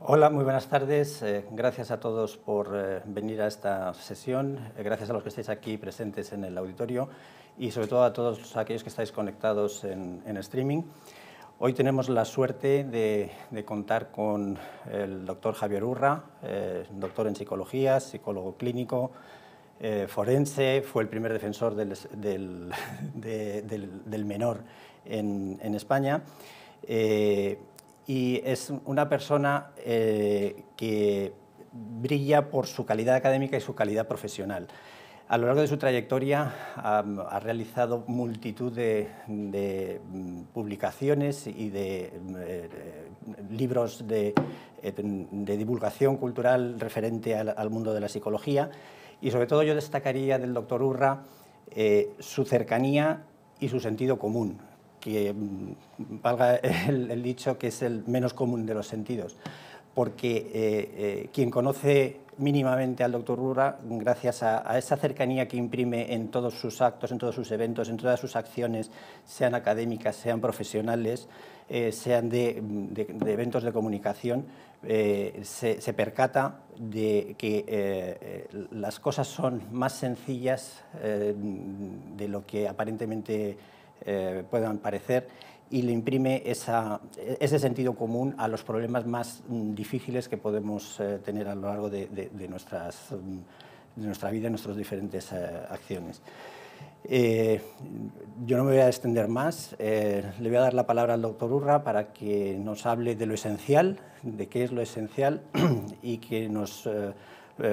Hola, muy buenas tardes. Eh, gracias a todos por eh, venir a esta sesión. Eh, gracias a los que estáis aquí presentes en el auditorio y sobre todo a todos aquellos que estáis conectados en, streaming. Hoy tenemos la suerte de, contar con el doctor Javier Urra, doctor en psicología, psicólogo clínico, forense, fue el primer defensor del, menor en, España y es una persona eh, que brilla por su calidad académica y su calidad profesional. A lo largo de su trayectoria ha, realizado multitud de, mm, publicaciones y de, mm, eh, eh, libros de, divulgación cultural referente al, mundo de la psicología y sobre todo yo destacaría del doctor Urra su cercanía y su sentido común que mm, valga el, dicho que es el menos común de los sentidos, porque eh, eh, quien conoce mínimamente al doctor Rura, gracias a, esa cercanía que imprime en todos sus actos, en todos sus eventos, en todas sus acciones, sean académicas, sean profesionales, eh, sean mm, de, eventos de comunicación, se, percata de que las cosas son más sencillas de lo que aparentemente eh, puedan parecer, y le imprime ese sentido común a los problemas más mm, difíciles que podemos eh, tener a lo largo de, de, de, mm, de nuestra vida, nuestras diferentes eh, acciones. yo no me voy a extender más, le voy a dar la palabra al doctor Urra para que nos hable de lo esencial, de qué es lo esencial y que nos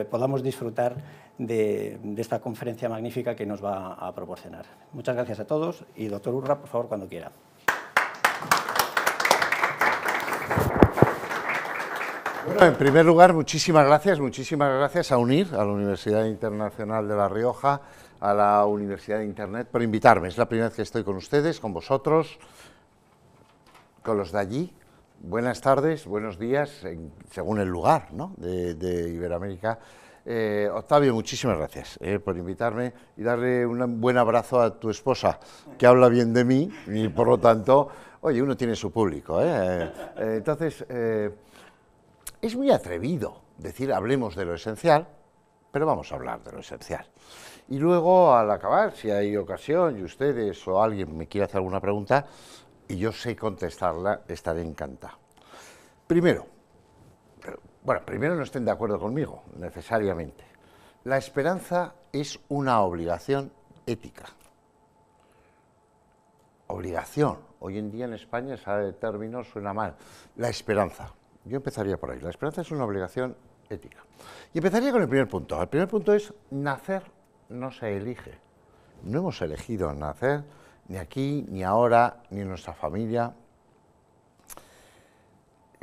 podamos disfrutar de, esta conferencia magnífica que nos va a proporcionar. Muchas gracias a todos y doctor Urra, por favor, cuando quiera. en primer lugar, muchísimas gracias, muchísimas gracias a UNIR, a la Universidad Internacional de La Rioja, a la Universidad de Internet, por invitarme. Es la primera vez que estoy con ustedes, con vosotros, con los de allí. Buenas tardes, buenos días, según el lugar de Iberoamérica. Eh, Octavio, muchísimas gracias eh, por invitarme y darle un buen abrazo a tu esposa, que habla bien de mí y por lo tanto, oye, uno tiene su público. Eh. eh entonces, es muy atrevido decir hablemos de lo esencial, pero vamos a hablar de lo esencial. Y luego, al acabar, si hay ocasión y ustedes o alguien me quiere hacer alguna pregunta y yo sé contestarla, estaré encantado. Primero, bueno, primero no estén de acuerdo conmigo, necesariamente. La esperanza es una obligación ética. Obligación. Hoy en día en España ese término suena mal. La esperanza. Yo empezaría por ahí. La esperanza es una obligación ética. Y empezaría con el primer punto. El primer punto es nacer no se elige. No hemos elegido nacer ni aquí, ni ahora, ni en nuestra familia,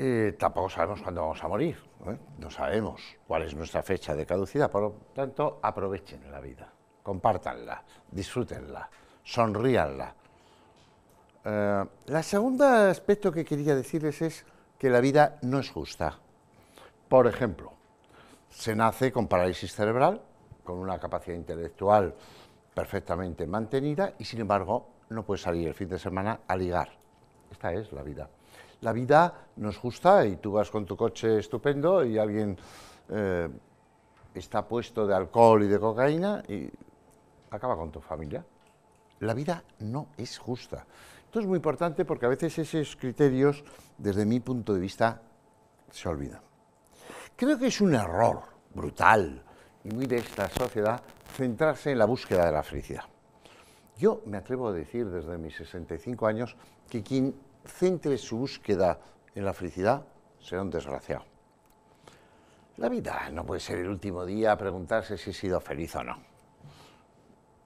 eh, tampoco sabemos cuándo vamos a morir, ¿eh? no sabemos cuál es nuestra fecha de caducidad, por lo tanto, aprovechen la vida, compártanla, disfrútenla, sonríanla. Eh, la segunda aspecto que quería decirles es que la vida no es justa. Por ejemplo, se nace con parálisis cerebral, con una capacidad intelectual perfectamente mantenida y sin embargo no puede salir el fin de semana a ligar. Esta es la vida la vida no es justa y tú vas con tu coche estupendo y alguien eh, está puesto de alcohol y de cocaína y acaba con tu familia. La vida no es justa. Esto es muy importante porque a veces esos criterios, desde mi punto de vista, se olvidan. Creo que es un error brutal y muy de esta sociedad centrarse en la búsqueda de la felicidad. Yo me atrevo a decir desde mis 65 años que quien centre su búsqueda en la felicidad, será un desgraciado. La vida no puede ser el último día a preguntarse si he sido feliz o no.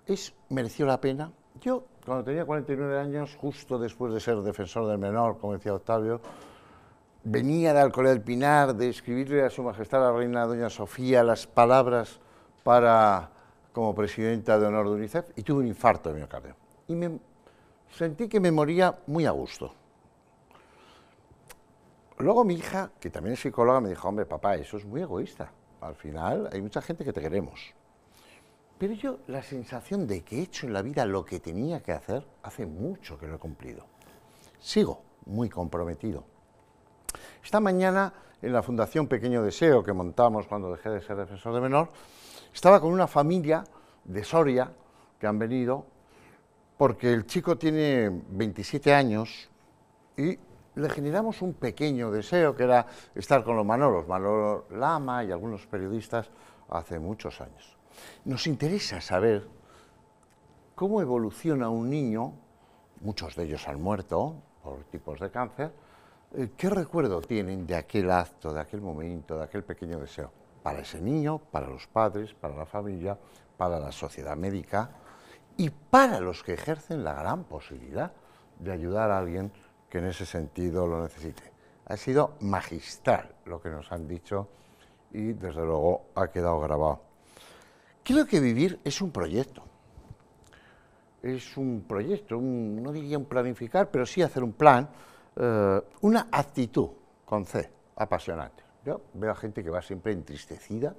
¿Es mereció la pena? Yo, cuando tenía 49 años, justo después de ser defensor del menor, como decía Octavio, venía de Alcolea del Pinar de escribirle a su majestad la reina doña Sofía las palabras para como presidenta de honor de UNICEF y tuve un infarto de miocardio. Y sentí que me moría muy a gusto. Luego mi hija, que también es psicóloga, me dijo, hombre, papá, eso es muy egoísta. Al final hay mucha gente que te queremos. Pero yo la sensación de que he hecho en la vida lo que tenía que hacer, hace mucho que lo he cumplido. Sigo muy comprometido. Esta mañana en la Fundación Pequeño Deseo que montamos cuando dejé de ser defensor de menor, estaba con una familia de Soria que han venido porque el chico tiene 27 años y le generamos un pequeño deseo que era estar con los Manolos, Manolo Lama y algunos periodistas hace muchos años. Nos interesa saber cómo evoluciona un niño, muchos de ellos han muerto por tipos de cáncer, eh, ¿qué recuerdo tienen de aquel acto, de aquel momento, de aquel pequeño deseo? Para ese niño, para los padres, para la familia, para la sociedad médica y para los que ejercen la gran posibilidad de ayudar a alguien que en ese sentido lo necesite. Ha sido magistral lo que nos han dicho y desde luego ha quedado grabado. Creo que vivir es un proyecto. Es un proyecto, no diría un planificar, pero sí hacer un plan, eh, una actitud con C, apasionante. Yo veo a gente que va siempre entristecida,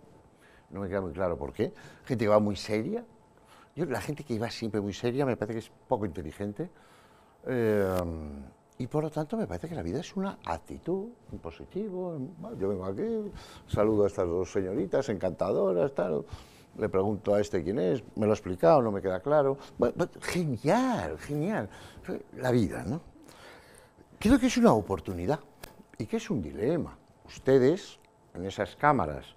no me queda muy claro por qué, gente que va muy seria. Yo, la gente que va siempre muy seria me parece que es poco inteligente. Eh, y por lo tanto me parece que la vida es una actitud, un positivo. yo vengo aquí, saludo a estas dos señoritas encantadoras, tal. Le pregunto a este quién es, me lo ha explicado, no me queda claro. genial, genial. La vida, ¿no? Creo que es una oportunidad y que es un dilema. Ustedes, en esas cámaras,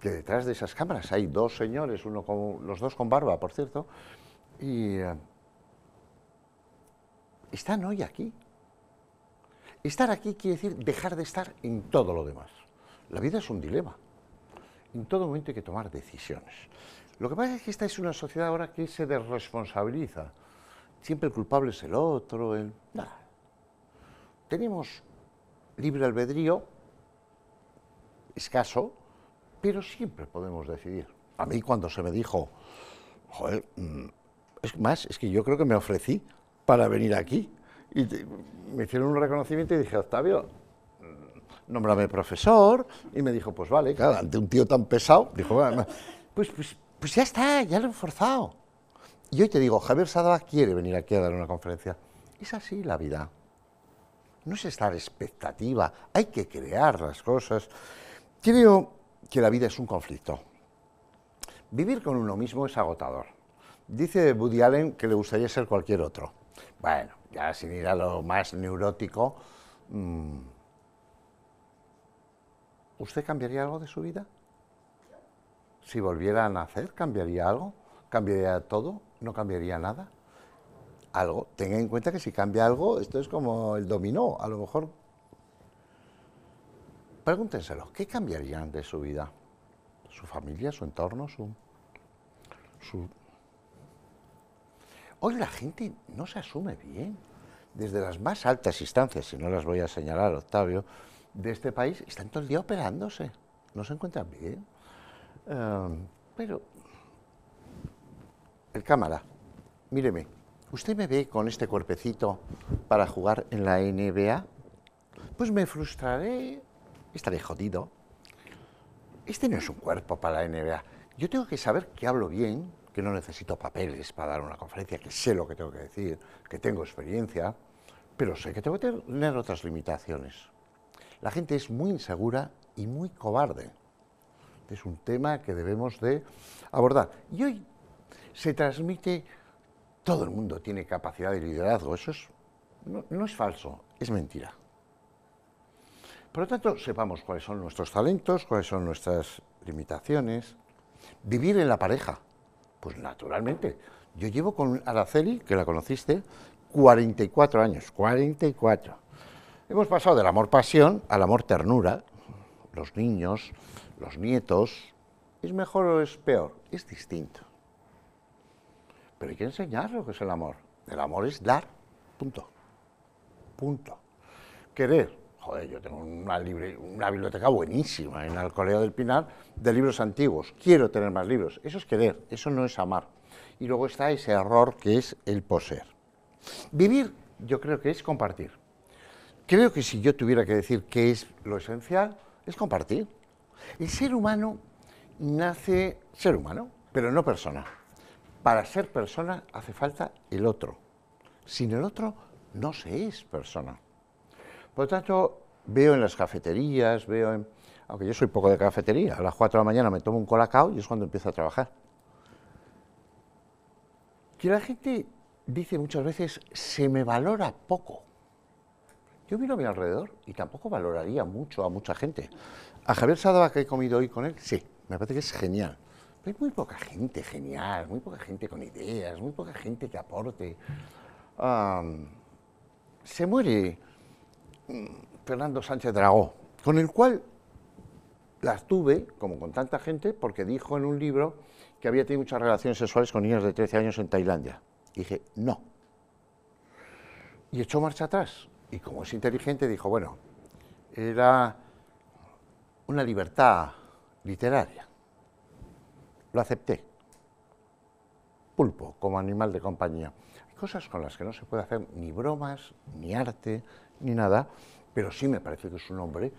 que detrás de esas cámaras hay dos señores, uno con, los dos con barba, por cierto, y eh, están hoy aquí Estar aquí quiere decir dejar de estar en todo lo demás. La vida es un dilema. En todo momento hay que tomar decisiones. Lo que pasa es que esta es una sociedad ahora que se desresponsabiliza. Siempre el culpable es el otro, el... Nada. Tenemos libre albedrío, escaso, pero siempre podemos decidir. A mí cuando se me dijo, joder, mm, es más, es que yo creo que me ofrecí para venir aquí y me hicieron un reconocimiento y dije, Octavio, mm, nómbrame profesor. Y me dijo, pues vale, claro, ante un tío tan pesado, dijo, ah, pues, pues, pues, ya está, ya lo he forzado. Y hoy te digo, Javier Sada quiere venir aquí a dar una conferencia. Es así la vida. No es estar expectativa, hay que crear las cosas. Creo que la vida es un conflicto. Vivir con uno mismo es agotador. Dice Woody Allen que le gustaría ser cualquier otro. Bueno, ya sin ir a lo más neurótico, mm, ¿usted cambiaría algo de su vida? Si volviera a nacer, ¿cambiaría algo? ¿Cambiaría todo? ¿No cambiaría nada? Algo. Tenga en cuenta que si cambia algo, esto es como el dominó. A lo mejor. Pregúntenselo, ¿qué cambiarían de su vida? ¿Su familia, su entorno, su, su Hoy la gente no se asume bien. Desde las más altas instancias, si no las voy a señalar, Octavio, de este país, están todo el día operándose. No se encuentran bien. Em, pero el cámara, míreme, ¿usted me ve con este cuerpecito para jugar en la NBA? Pues me frustraré, estaré jodido. Este no es un cuerpo para la NBA. Yo tengo que saber que hablo bien, que no necesito papeles para dar una conferencia, que sé lo que tengo que decir, que tengo experiencia, pero sé que tengo que tener otras limitaciones. La gente es muy insegura y muy cobarde. Es un tema que debemos de abordar. Y hoy se transmite, todo el mundo tiene capacidad de liderazgo, eso es, no, no es falso, es mentira. Por lo tanto, sepamos cuáles son nuestros talentos, cuáles son nuestras limitaciones, vivir en la pareja. Pues naturalmente. Yo llevo con Araceli, que la conociste, 44 años, 44. Hemos pasado del amor-pasión al amor-ternura, los niños, los nietos. ¿Es mejor o es peor? Es distinto. Pero hay que enseñar lo que es el amor. El amor es dar, punto. Punto. Querer, Joder, yo tengo una, una biblioteca buenísima en Alcolea del Pinar de libros antiguos. Quiero tener más libros. Eso es querer, eso no es amar. Y luego está ese error que es el poseer. Vivir, yo creo que es compartir. Creo que si yo tuviera que decir qué es lo esencial, es compartir. El ser humano nace ser humano, pero no persona. Para ser persona hace falta el otro. Sin el otro no se es persona. Por lo tanto, veo en las cafeterías, veo en... Aunque yo soy poco de cafetería, a las 4 de la mañana me tomo un colacao y es cuando empiezo a trabajar. Que la gente dice muchas veces, se me valora poco. Yo miro a mi alrededor y tampoco valoraría mucho a mucha gente. A Javier Sadaba que he comido hoy con él, sí, me parece que es genial. Pero hay muy poca gente genial, muy poca gente con ideas, muy poca gente que aporte. se muere Fernando Sánchez Dragó, con el cual las tuve, como con tanta gente, porque dijo en un libro que había tenido muchas relaciones sexuales con niños de 13 años en Tailandia. dije, no. Y echó marcha atrás. Y como es inteligente, dijo, bueno, era una libertad literaria. Lo acepté. Pulpo como animal de compañía. Hay cosas con las que no se puede hacer ni bromas, ni arte, ni nada, pero sí me parece que es un hombre,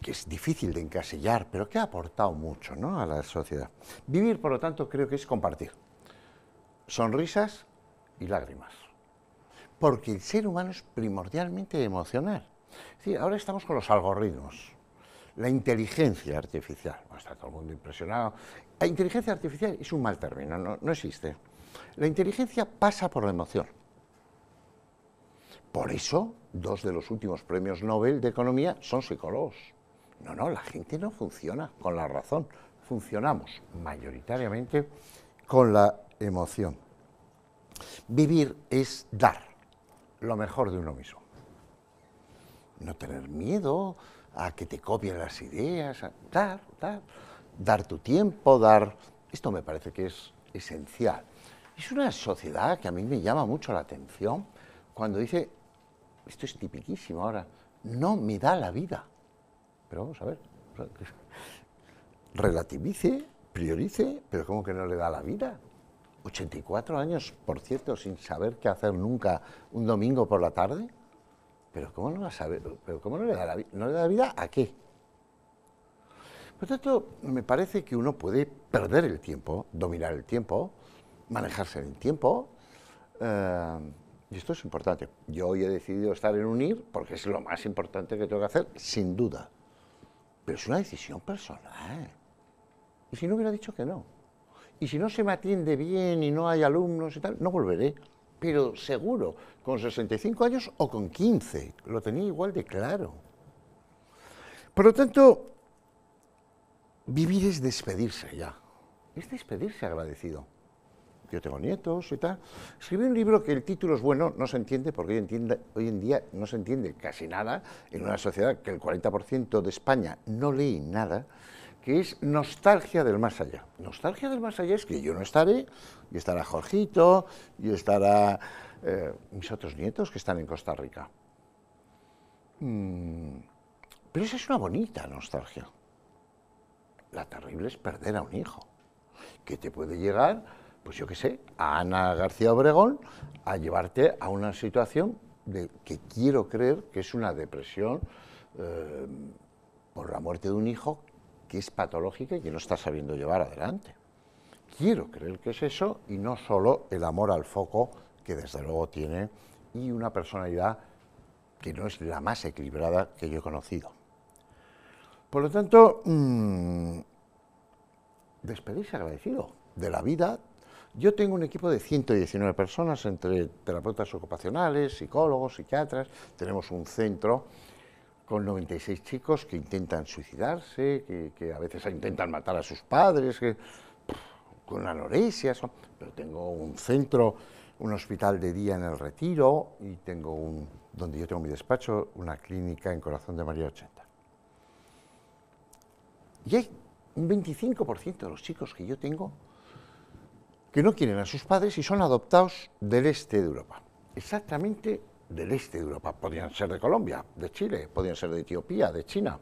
que es difícil de encasillar, pero que ha aportado mucho ¿no? a la sociedad. Vivir, por lo tanto, creo que es compartir sonrisas y lágrimas, porque el ser humano es primordialmente emocional. ahora estamos con los algoritmos, la inteligencia artificial, está todo el mundo impresionado. La inteligencia artificial es un mal término, no existe. La inteligencia pasa por la emoción. Por eso, dos de los últimos premios Nobel de Economía son psicólogos. No, no, la gente no funciona con la razón, funcionamos mayoritariamente con la emoción. Vivir es dar lo mejor de uno mismo. No tener miedo a que te copien las ideas, dar, dar, dar tu tiempo, dar... Esto me parece que es esencial. Es una sociedad que a mí me llama mucho la atención cuando dice esto es tipiquísimo ahora, no me da la vida. Pero vamos a ver, relativice, priorice, pero ¿cómo que no le da la vida? 84 años, por cierto, sin saber qué hacer nunca un domingo por la tarde. Pero ¿cómo no, saber? ¿Pero cómo no le da la vida? ¿No le da vida a qué? Por tanto, me parece que uno puede perder el tiempo, dominar el tiempo, manejarse en el tiempo, eh, y esto es importante. Yo hoy he decidido estar en UNIR porque es lo más importante que tengo que hacer, sin duda. Pero es una decisión personal. Y si no hubiera dicho que no. Y si no se me atiende bien y no hay alumnos y tal, no volveré. Pero seguro, con 65 años o con 15, lo tenía igual de claro. Por lo tanto, vivir es despedirse ya. Es despedirse agradecido yo tengo nietos y tal, escribí un libro que el título es bueno, no se entiende, porque hoy, en día no se entiende casi nada en una sociedad que el 40% de España no lee nada, que es Nostalgia del Más Allá. Nostalgia del Más Allá es que yo no estaré, y estará Jorgito, y estará eh, mis otros nietos que están en Costa Rica. Mm, pero esa es una bonita nostalgia. La terrible es perder a un hijo, que te puede llegar pues yo qué sé, a Ana García Obregón a llevarte a una situación de, que quiero creer que es una depresión eh, por la muerte de un hijo que es patológica y que no está sabiendo llevar adelante. Quiero creer que es eso y no solo el amor al foco que desde luego tiene y una personalidad que no es la más equilibrada que yo he conocido. Por lo tanto, mm, despedirse agradecido de la vida, yo tengo un equipo de 119 personas, entre terapeutas ocupacionales, psicólogos, psiquiatras. Tenemos un centro con 96 chicos que intentan suicidarse, que, a veces intentan matar a sus padres, con anorexia. pero tengo un centro, un hospital de día en el Retiro y tengo un, donde yo tengo mi despacho, una clínica en Corazón de María 80. Y hay un 25% de los chicos que yo tengo que no quieren a sus padres y son adoptados del este de Europa. Exactamente del este de Europa. Podrían ser de Colombia, de Chile, podrían ser de Etiopía, de China.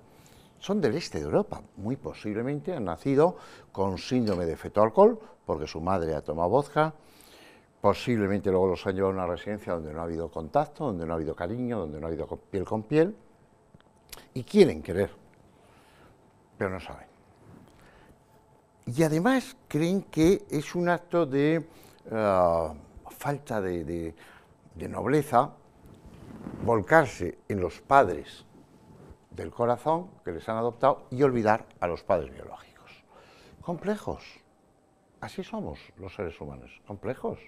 Son del este de Europa. Muy posiblemente han nacido con síndrome de feto-alcohol porque su madre ha tomado vodka. Posiblemente luego los han llevado a una residencia donde no ha habido contacto, donde no ha habido cariño, donde no ha habido piel con piel. Y quieren querer, pero no saben y además creen que es un acto de ah, falta de, nobleza volcarse en los padres del corazón que les han adoptado y olvidar a los padres biológicos. Complejos. Así somos los seres humanos, complejos,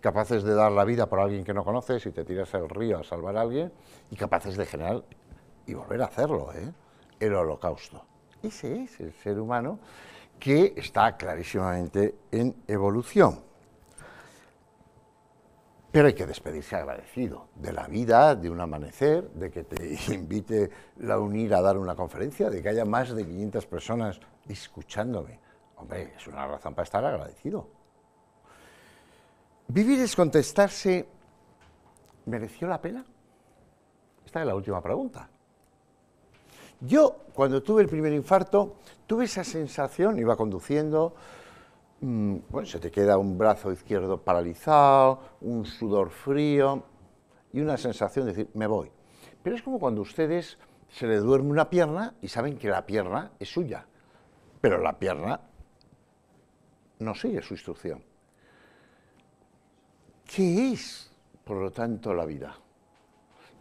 capaces de dar la vida por alguien que no conoces y te tiras al río a salvar a alguien y capaces de generar y volver a hacerlo, ¿eh? el holocausto. Ese es el ser humano que está clarísimamente en evolución. Pero hay que despedirse agradecido de la vida, de un amanecer, de que te invite la UNIR a dar una conferencia, de que haya más de 500 personas escuchándome. Hombre, es una razón para estar agradecido. Vivir es contestarse, ¿mereció la pena? Esta es la última pregunta. Yo, cuando tuve el primer infarto, tuve esa sensación, iba conduciendo, mm, se te queda un brazo izquierdo paralizado, un sudor frío y una sensación de decir, me voy. Pero es como cuando a ustedes se les duerme una pierna y saben que la pierna es suya, pero la pierna no sigue su instrucción. ¿Qué es, por lo tanto, la vida?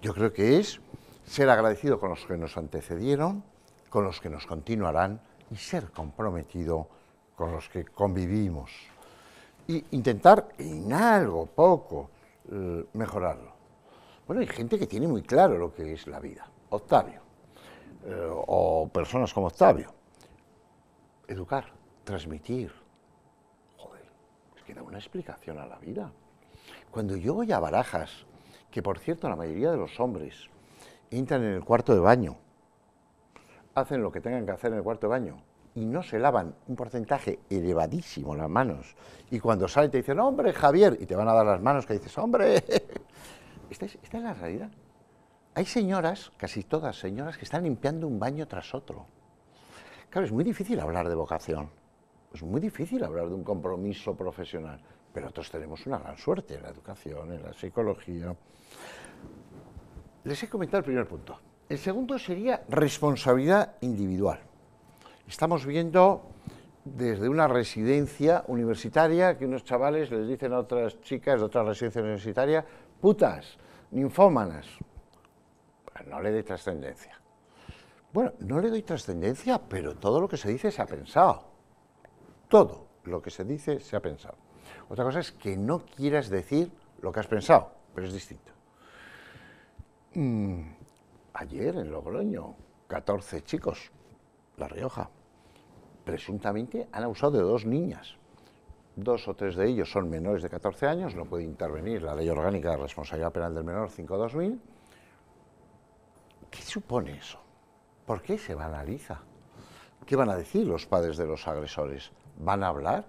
Yo creo que es ser agradecido con los que nos antecedieron, con los que nos continuarán y ser comprometido con los que convivimos. Y intentar en algo, poco, eh, mejorarlo. Bueno, hay gente que tiene muy claro lo que es la vida. Octavio. Eh, o personas como Octavio. Educar, transmitir. Joder, es que da una explicación a la vida. Cuando yo voy a barajas, que por cierto la mayoría de los hombres entran en el cuarto de baño, hacen lo que tengan que hacer en el cuarto de baño y no se lavan un porcentaje elevadísimo las manos. Y cuando salen te dicen, hombre, Javier, y te van a dar las manos que dices, hombre, esta es la realidad. Hay señoras, casi todas señoras, que están limpiando un baño tras otro. Claro, es muy difícil hablar de vocación, es muy difícil hablar de un compromiso profesional, pero nosotros tenemos una gran suerte en la educación, en la psicología. Les he comentado el primer punto. El segundo sería responsabilidad individual. Estamos viendo desde una residencia universitaria que unos chavales les dicen a otras chicas de otra residencia universitaria, putas, ninfómanas. Pues no le doy trascendencia. Bueno, no le doy trascendencia, pero todo lo que se dice se ha pensado. Todo lo que se dice se ha pensado. Otra cosa es que no quieras decir lo que has pensado, pero es distinto. Mm, ayer en Logroño, 14 chicos, La Rioja, presuntamente han abusado de dos niñas. Dos o tres de ellos son menores de 14 años, no puede intervenir la Ley Orgánica de Responsabilidad Penal del Menor 5-2000. ¿Qué supone eso? ¿Por qué se banaliza? ¿Qué van a decir los padres de los agresores? ¿Van a hablar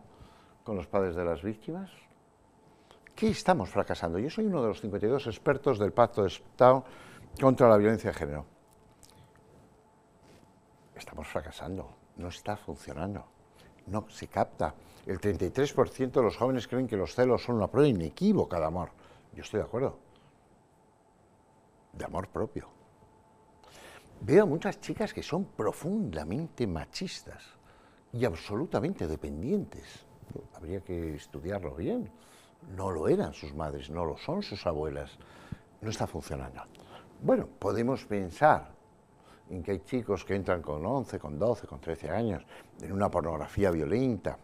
con los padres de las víctimas? ¿Qué estamos fracasando? Yo soy uno de los 52 expertos del Pacto de Estado contra la Violencia de Género. Estamos fracasando, no está funcionando, no se capta. El 33% de los jóvenes creen que los celos son una prueba inequívoca de amor. Yo estoy de acuerdo. De amor propio. Veo muchas chicas que son profundamente machistas y absolutamente dependientes. Habría que estudiarlo bien no lo eran sus madres, no lo son sus abuelas, no está funcionando. Bueno, podemos pensar en que hay chicos que entran con 11, con 12, con 13 años en una pornografía violenta.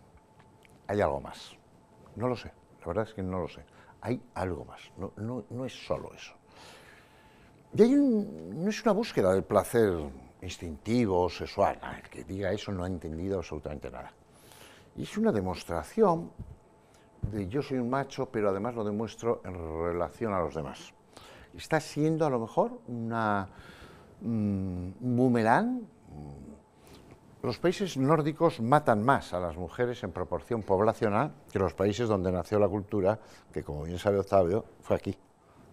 Hay algo más. No lo sé, la verdad es que no lo sé. Hay algo más, no, no, es solo eso. Y no es una búsqueda del placer instintivo, o sexual, ah, el que diga eso no ha entendido absolutamente nada. es una demostración de yo soy un macho, pero además lo demuestro en relación a los demás. Está siendo a lo mejor una, un mm, boomerang. Los países nórdicos matan más a las mujeres en proporción poblacional que los países donde nació la cultura, que como bien sabe Octavio, fue aquí,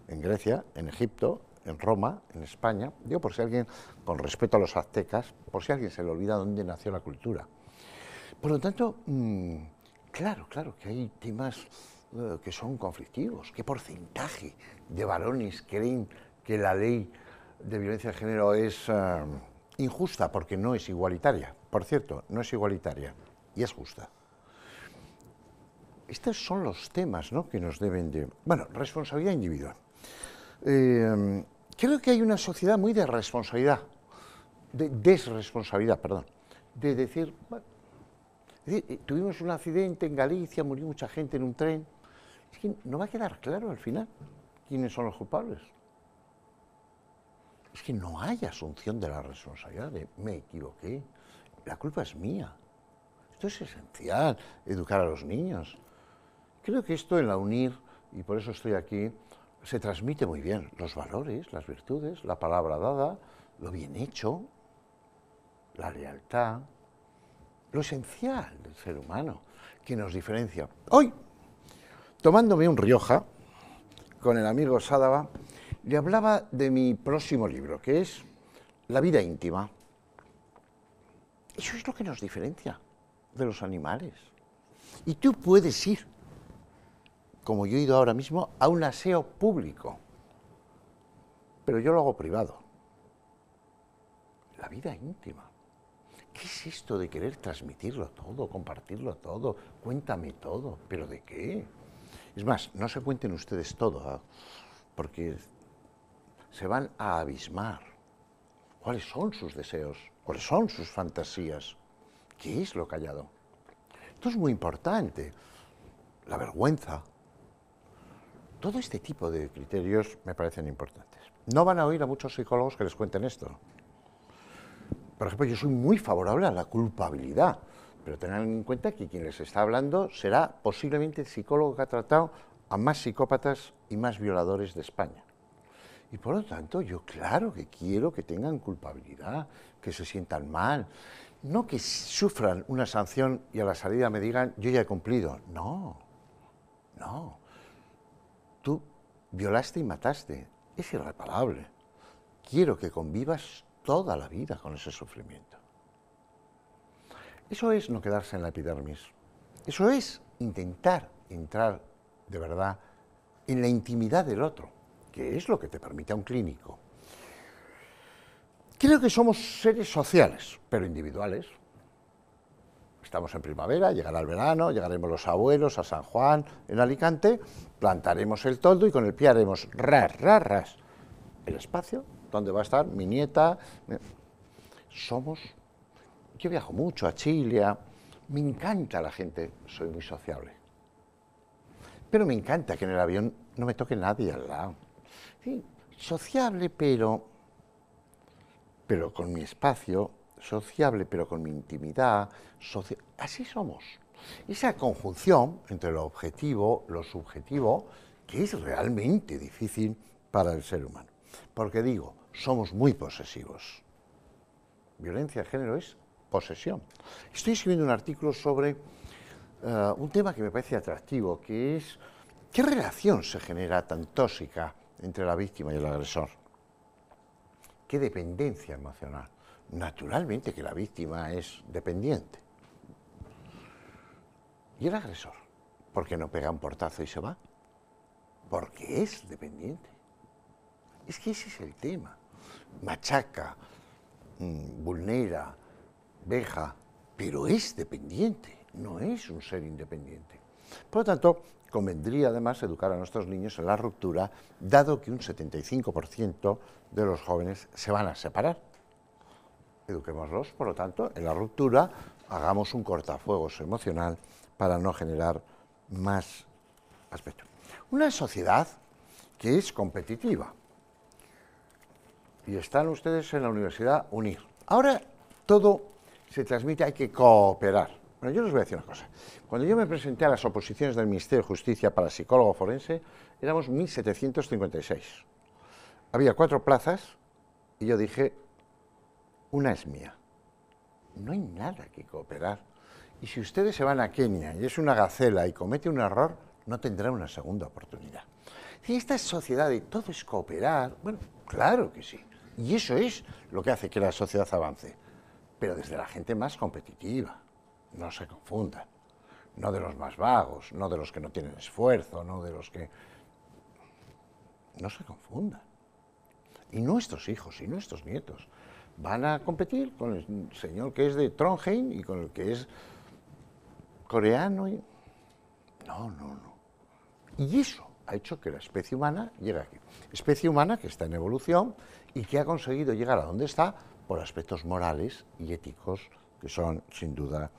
en Grecia, en Egipto, en Roma, en España. Digo por si alguien, con respeto a los aztecas, por si alguien se le olvida dónde nació la cultura. Por lo tanto, mm, Claro, claro, que hay temas eh, que son conflictivos. ¿Qué porcentaje de varones creen que la ley de violencia de género es eh, injusta? Porque no es igualitaria. Por cierto, no es igualitaria y es justa. Estos son los temas ¿no? que nos deben de... Bueno, responsabilidad individual. Eh, creo que hay una sociedad muy de responsabilidad, de desresponsabilidad, perdón, de decir, eh, tuvimos un accidente en Galicia, murió mucha gente en un tren. Es que no va a quedar claro al final quiénes son los culpables. Es que no hay asunción de la responsabilidad me equivoqué, la culpa es mía. Esto es esencial, educar a los niños. Creo que esto en la UNIR, y por eso estoy aquí, se transmite muy bien los valores, las virtudes, la palabra dada, lo bien hecho, la lealtad, lo esencial del ser humano que nos diferencia. Hoy, tomándome un Rioja con el amigo Sádava, le hablaba de mi próximo libro, que es La vida íntima. Eso es lo que nos diferencia de los animales. Y tú puedes ir, como yo he ido ahora mismo, a un aseo público, pero yo lo hago privado. La vida íntima. ¿Qué es esto de querer transmitirlo todo, compartirlo todo? Cuéntame todo. ¿Pero de qué? Es más, no se cuenten ustedes todo, ¿ah? porque se van a abismar. ¿Cuáles son sus deseos? ¿Cuáles son sus fantasías? ¿Qué es lo callado? Esto es muy importante. La vergüenza. Todo este tipo de criterios me parecen importantes. No van a oír a muchos psicólogos que les cuenten esto. Por ejemplo, yo soy muy favorable a la culpabilidad, pero tengan en cuenta que quien les está hablando será posiblemente el psicólogo que ha tratado a más psicópatas y más violadores de España. Y por lo tanto, yo claro que quiero que tengan culpabilidad, que se sientan mal, no que sufran una sanción y a la salida me digan, yo ya he cumplido. No, no. Tú violaste y mataste. Es irreparable. Quiero que convivas toda la vida con ese sufrimiento. Eso es no quedarse en la epidermis. Eso es intentar entrar de verdad en la intimidad del otro, que es lo que te permite a un clínico. Creo que somos seres sociales, pero individuales. Estamos en primavera, llegará el verano, llegaremos los abuelos a San Juan, en Alicante, plantaremos el toldo y con el pie haremos ras, ras, ras el espacio ¿Dónde va a estar mi nieta. Somos, yo viajo mucho a Chile, me encanta la gente, soy muy sociable. Pero me encanta que en el avión no me toque nadie al lado. sociable, pero, pero con mi espacio, sociable, pero con mi intimidad. Así somos. Esa conjunción entre lo objetivo, lo subjetivo, que es realmente difícil para el ser humano. Porque digo, somos muy posesivos. Violencia de género es posesión. Estoy escribiendo un artículo sobre eh, un tema que me parece atractivo, que es qué relación se genera tan tóxica entre la víctima y el agresor. ¿Qué dependencia emocional? Naturalmente que la víctima es dependiente. ¿Y el agresor? ¿Por qué no pega un portazo y se va? Porque es dependiente. Es que ese es el tema machaca, mm, vulnera, veja, pero es dependiente, no es un ser independiente. Por lo tanto, convendría además educar a nuestros niños en la ruptura, dado que un 75% de los jóvenes se van a separar. Eduquémoslos, por lo tanto, en la ruptura, hagamos un cortafuegos emocional para no generar más aspecto. Una sociedad que es competitiva, y están ustedes en la Universidad UNIR. Ahora todo se transmite, hay que cooperar. Bueno, yo les voy a decir una cosa. Cuando yo me presenté a las oposiciones del Ministerio de Justicia para psicólogo forense, éramos 1.756. Había cuatro plazas y yo dije, una es mía. No hay nada que cooperar. Y si ustedes se van a Kenia y es una gacela y comete un error, no tendrán una segunda oportunidad. Si esta sociedad y todo es cooperar, bueno, claro que sí. Y eso es lo que hace que la sociedad avance, pero desde la gente más competitiva, no se confunda no de los más vagos, no de los que no tienen esfuerzo, no de los que... No se confundan. Y nuestros hijos y nuestros nietos van a competir con el señor que es de Trondheim y con el que es coreano. Y... No, no, no. Y eso ha hecho que la especie humana llegue aquí. Especie humana que está en evolución, y que ha conseguido llegar a donde está por aspectos morales y éticos que son sin duda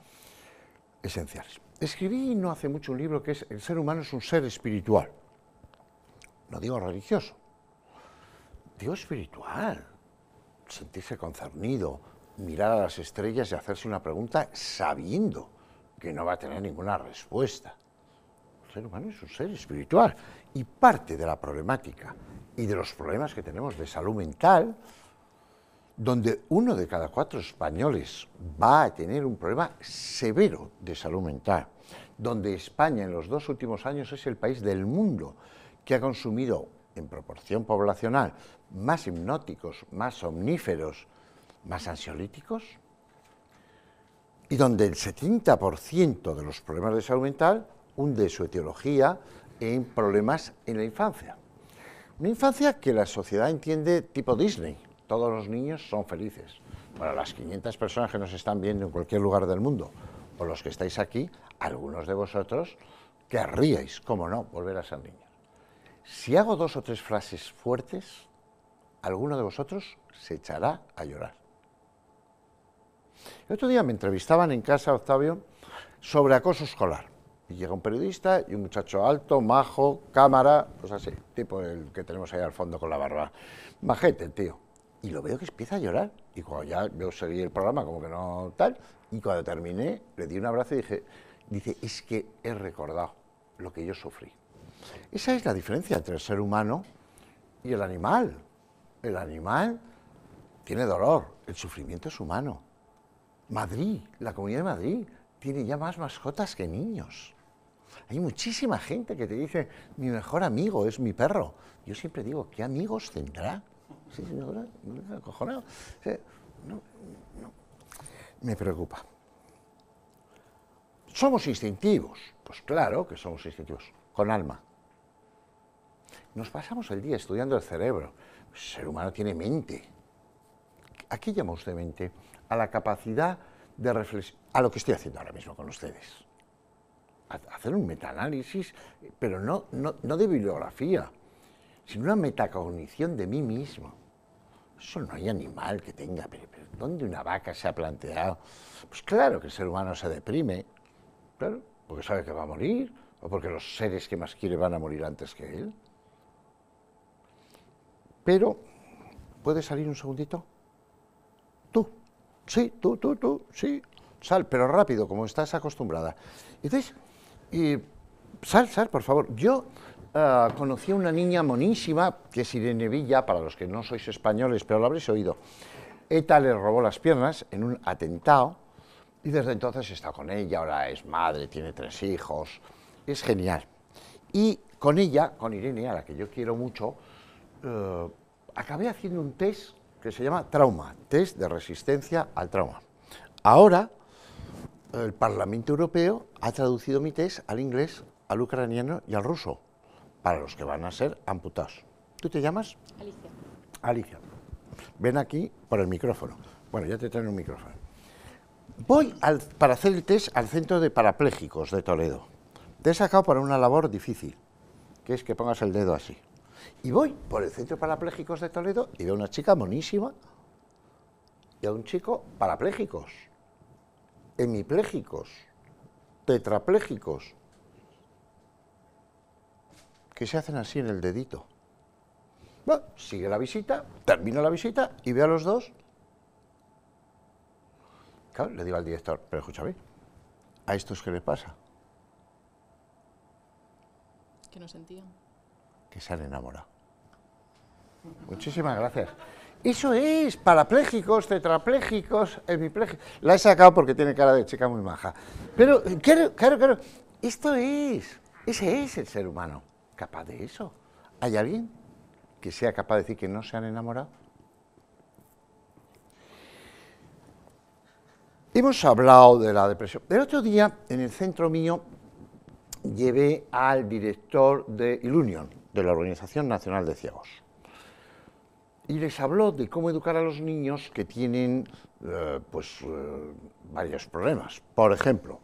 esenciales. Escribí no hace mucho un libro que es El ser humano es un ser espiritual. No digo religioso, digo espiritual. Sentirse concernido, mirar a las estrellas y hacerse una pregunta sabiendo que no va a tener ninguna respuesta. El ser humano es un ser espiritual y parte de la problemática y de los problemas que tenemos de salud mental, donde uno de cada cuatro españoles va a tener un problema severo de salud mental, donde España en los dos últimos años es el país del mundo que ha consumido en proporción poblacional más hipnóticos, más omníferos, más ansiolíticos, y donde el 70% de los problemas de salud mental hunde su etiología en problemas en la infancia. Una infancia que la sociedad entiende tipo Disney. Todos los niños son felices. Bueno, las 500 personas que nos están viendo en cualquier lugar del mundo, o los que estáis aquí, algunos de vosotros, querríais, cómo no, volver a ser niños. Si hago dos o tres frases fuertes, alguno de vosotros se echará a llorar. El otro día me entrevistaban en casa, Octavio, sobre acoso escolar. Y llega un periodista y un muchacho alto, majo, cámara, cosas pues así, tipo el que tenemos ahí al fondo con la barba. Majete, tío. Y lo veo que empieza a llorar. Y cuando ya veo seguir el programa, como que no tal, y cuando terminé, le di un abrazo y dije, dice, es que he recordado lo que yo sufrí. Esa es la diferencia entre el ser humano y el animal. El animal tiene dolor, el sufrimiento es humano. Madrid, la Comunidad de Madrid, tiene ya más mascotas que niños. Hay muchísima gente que te dice, mi mejor amigo es mi perro. Yo siempre digo, ¿qué amigos tendrá? Sí, no, Me preocupa. Somos instintivos. Pues claro que somos instintivos, con alma. Nos pasamos el día estudiando el cerebro. El ser humano tiene mente. ¿A qué llama usted mente? A la capacidad de reflexión a lo que estoy haciendo ahora mismo con ustedes. hacer un metaanálisis, pero no, no, de bibliografía, sino una metacognición de mí mismo. Eso no hay animal que tenga, pero, ¿dónde una vaca se ha planteado? Pues claro que el ser humano se deprime, claro, porque sabe que va a morir, o porque los seres que más quiere van a morir antes que él. Pero, ¿puede salir un segundito? Tú, sí, tú, tú, tú, sí, sal, pero rápido, como estás acostumbrada. Y sal, sal, por favor. Yo ah, conocí a una niña monísima, que es Irene Villa, para los que no sois españoles, pero lo habréis oído. ETA le robó las piernas en un atentado y desde entonces está con ella, ahora es madre, tiene tres hijos, es genial. Y con ella, con Irene, a la que yo quiero mucho, eh, acabé haciendo un test que se llama trauma, test de resistencia al trauma. Ahora el Parlamento Europeo ha traducido mi test al inglés, al ucraniano y al ruso, para los que van a ser amputados. ¿Tú te llamas? Alicia. Alicia. Ven aquí por el micrófono. Bueno, ya te traen un micrófono. Voy al, para hacer el test al Centro de Parapléjicos de Toledo. Te he sacado para una labor difícil, que es que pongas el dedo así. Y voy por el Centro de Parapléjicos de Toledo y veo a una chica monísima y a un chico parapléjicos hemipléjicos, tetrapléjicos, que se hacen así en el dedito. Bueno, sigue la visita, termina la visita y ve a los dos. Claro, le digo al director, pero escúchame, ¿a estos qué le pasa? Que no sentían. Que se han enamorado. Muchísimas gracias. Eso es, parapléjicos, tetrapléjicos, hemipléjicos. La he sacado porque tiene cara de chica muy maja. Pero, claro, claro, claro, esto es, ese es el ser humano, capaz de eso. ¿Hay alguien que sea capaz de decir que no se han enamorado? Hemos hablado de la depresión. El otro día, en el centro mío, llevé al director de Ilunion, de la Organización Nacional de Ciegos y les habló de cómo educar a los niños que tienen eh, pues, eh, varios problemas. Por ejemplo,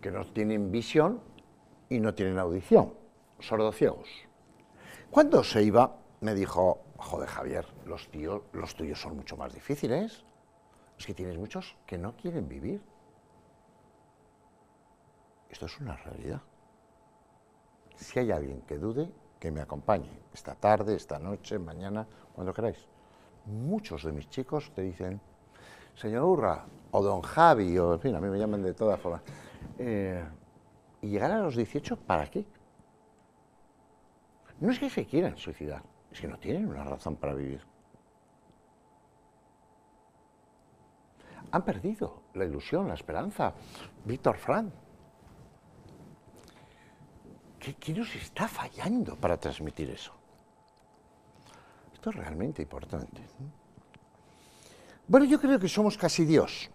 que no tienen visión y no tienen audición, sordociegos. Cuando se iba, me dijo, joder Javier, los, los tuyos son mucho más difíciles. Es que tienes muchos que no quieren vivir. Esto es una realidad. Si hay alguien que dude, que me acompañe, esta tarde, esta noche, mañana, cuando queráis. Muchos de mis chicos te dicen, señor Urra, o don Javi, o en fin, a mí me llaman de todas formas. Eh, ¿Y llegar a los 18 para qué? No es que se quieran suicidar, es que no tienen una razón para vivir. Han perdido la ilusión, la esperanza. Víctor Frank, ¿Qué, nos está fallando para transmitir eso? Esto es realmente importante. Bueno, yo creo que somos casi Dios.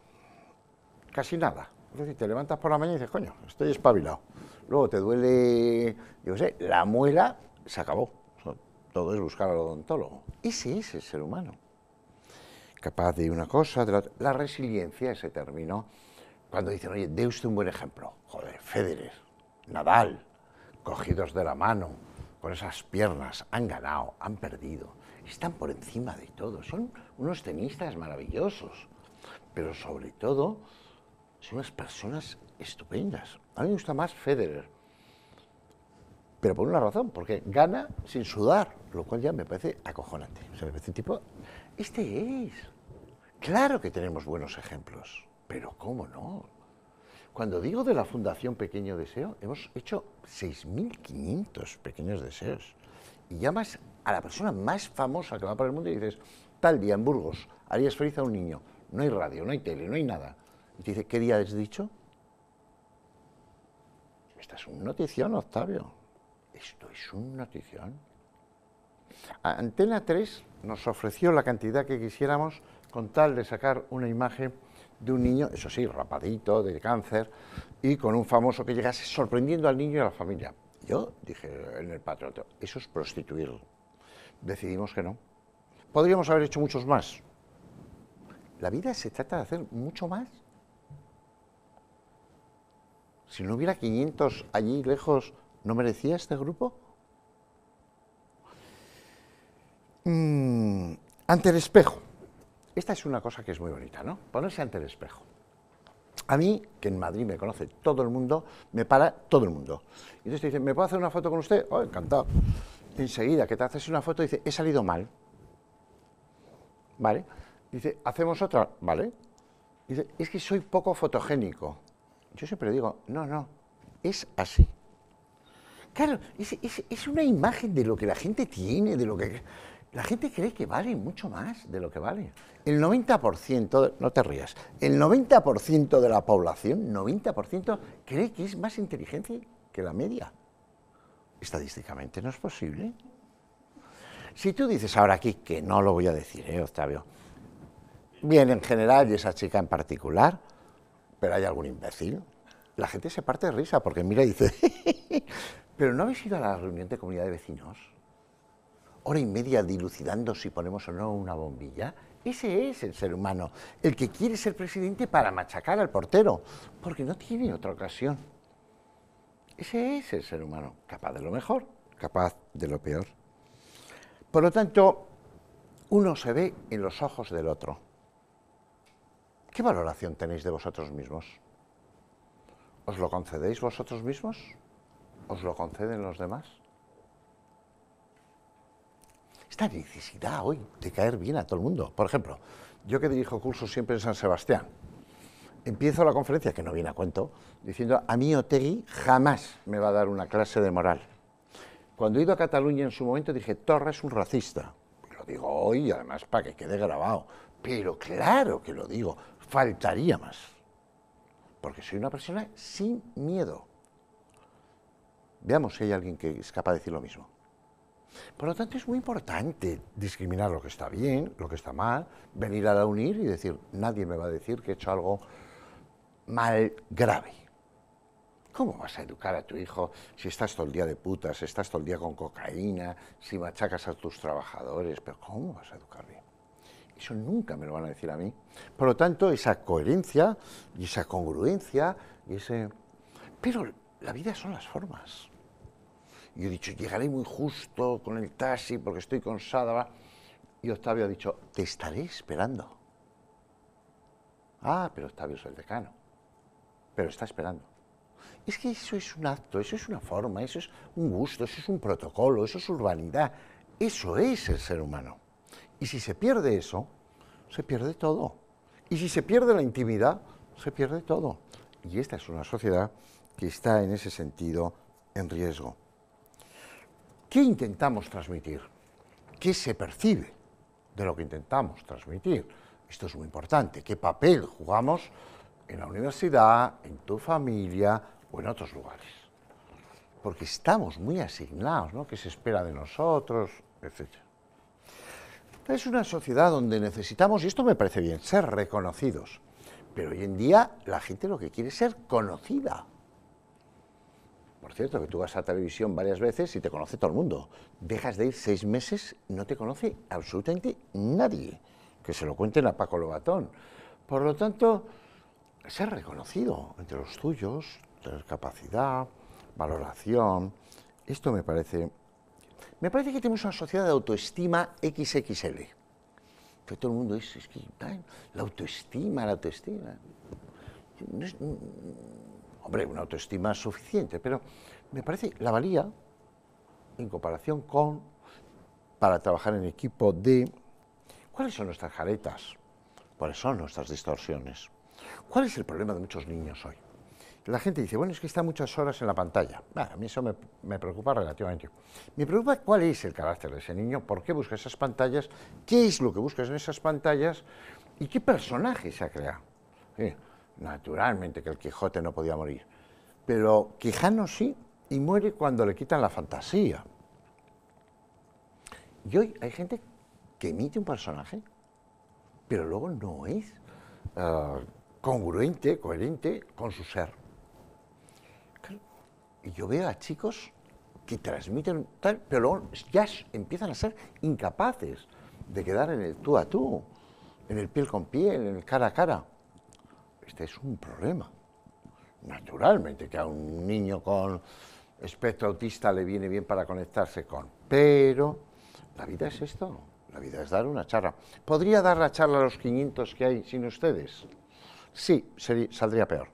Casi nada. Es decir, te levantas por la mañana y dices, coño, estoy espabilado. Luego te duele, yo no sé, la muela, se acabó. Todo es buscar al odontólogo. Ese es el ser humano. Capaz de una cosa, de la La resiliencia, ese término, cuando dicen, oye, dé usted un buen ejemplo. Joder, Federer, Nadal, cogidos de la mano, con esas piernas, han ganado, han perdido, están por encima de todo, son unos tenistas maravillosos, pero sobre todo son unas personas estupendas. A mí me gusta más Federer, pero por una razón, porque gana sin sudar, lo cual ya me parece acojonante. O sea, me parece tipo, este es. Claro que tenemos buenos ejemplos, pero ¿cómo no? Cuando digo de la Fundación Pequeño Deseo, hemos hecho 6.500 pequeños deseos. Y llamas a la persona más famosa que va por el mundo y dices, tal día en Burgos, harías feliz a un niño. No hay radio, no hay tele, no hay nada. Y te dice, ¿qué día has dicho? Esta es una notición, Octavio. Esto es una notición. Antena 3 nos ofreció la cantidad que quisiéramos con tal de sacar una imagen de un niño, eso sí, rapadito, de cáncer, y con un famoso que llegase sorprendiendo al niño y a la familia. Yo dije en el patrón eso es prostituirlo. Decidimos que no. Podríamos haber hecho muchos más. La vida se trata de hacer mucho más. Si no hubiera 500 allí lejos, ¿no merecía este grupo? Mm, ante el espejo. Esta es una cosa que es muy bonita, ¿no? Ponerse ante el espejo. A mí, que en Madrid me conoce todo el mundo, me para todo el mundo. Y entonces te dicen, ¿me puedo hacer una foto con usted? Oh, encantado. Enseguida que te haces una foto, dice, he salido mal. ¿Vale? Dice, ¿hacemos otra? ¿Vale? Dice, es que soy poco fotogénico. Yo siempre digo, no, no, es así. Claro, es una imagen de lo que la gente tiene, de lo que... La gente cree que vale mucho más de lo que vale. El 90%, no te rías, el 90% de la población, 90%, cree que es más inteligente que la media. Estadísticamente no es posible. Si tú dices ahora aquí, que no lo voy a decir, ¿eh, Octavio, bien en general y esa chica en particular, pero hay algún imbécil, la gente se parte de risa porque mira y dice, pero ¿no habéis ido a la reunión de comunidad de vecinos? hora y media dilucidando si ponemos o no una bombilla. Ese es el ser humano, el que quiere ser presidente para machacar al portero, porque no tiene otra ocasión. Ese es el ser humano, capaz de lo mejor, capaz de lo peor. Por lo tanto, uno se ve en los ojos del otro. ¿Qué valoración tenéis de vosotros mismos? ¿Os lo concedéis vosotros mismos? ¿Os lo conceden los demás? esta necesidad hoy de caer bien a todo el mundo. Por ejemplo, yo que dirijo cursos siempre en San Sebastián, empiezo la conferencia, que no viene a cuento, diciendo, a mí Otegui jamás me va a dar una clase de moral. Cuando he ido a Cataluña en su momento dije, Torra es un racista. Lo digo hoy, además, para que quede grabado. Pero claro que lo digo, faltaría más. Porque soy una persona sin miedo. Veamos si hay alguien que es capaz de decir lo mismo. Por lo tanto, es muy importante discriminar lo que está bien, lo que está mal, venir a la unir y decir, nadie me va a decir que he hecho algo mal grave. ¿Cómo vas a educar a tu hijo si estás todo el día de putas, si estás todo el día con cocaína, si machacas a tus trabajadores? Pero ¿cómo vas a educar bien? Eso nunca me lo van a decir a mí. Por lo tanto, esa coherencia y esa congruencia y ese... Pero la vida son las formas. Y yo he dicho, llegaré muy justo con el taxi porque estoy con Sádaba Y Octavio ha dicho, te estaré esperando. Ah, pero Octavio es el decano. Pero está esperando. Es que eso es un acto, eso es una forma, eso es un gusto, eso es un protocolo, eso es urbanidad. Eso es el ser humano. Y si se pierde eso, se pierde todo. Y si se pierde la intimidad, se pierde todo. Y esta es una sociedad que está en ese sentido en riesgo. ¿Qué intentamos transmitir? ¿Qué se percibe de lo que intentamos transmitir? Esto es muy importante. ¿Qué papel jugamos en la universidad, en tu familia o en otros lugares? Porque estamos muy asignados, ¿no? ¿Qué se espera de nosotros, etcétera? Es una sociedad donde necesitamos, y esto me parece bien, ser reconocidos. Pero hoy en día la gente lo que quiere es ser conocida. Por cierto, que tú vas a televisión varias veces y te conoce todo el mundo. Dejas de ir seis meses, no te conoce absolutamente nadie. Que se lo cuenten a Paco Lobatón. Por lo tanto, ser reconocido entre los tuyos, tener capacidad, valoración. Esto me parece. Me parece que tenemos una sociedad de autoestima XXL. Que todo el mundo es, es que, la autoestima, la autoestima. No hombre, una autoestima suficiente, pero me parece la valía, en comparación con, para trabajar en equipo, de cuáles son nuestras jaretas, cuáles son nuestras distorsiones, cuál es el problema de muchos niños hoy. La gente dice, bueno, es que está muchas horas en la pantalla. a mí eso me, preocupa relativamente. Me preocupa cuál es el carácter de ese niño, por qué busca esas pantallas, qué es lo que buscas en esas pantallas y qué personaje se ha creado. ¿Sí? Naturalmente que el Quijote no podía morir. Pero Quijano sí, y muere cuando le quitan la fantasía. Y hoy hay gente que emite un personaje, pero luego no es eh, congruente, coherente con su ser. Y yo veo a chicos que transmiten tal, pero luego ya empiezan a ser incapaces de quedar en el tú a tú, en el piel con piel, en el cara a cara este es un problema. Naturalmente, que a un niño con espectro autista le viene bien para conectarse con. Pero la vida es esto, la vida es dar una charla. ¿Podría dar la charla a los 500 que hay sin ustedes? Sí, saldría peor.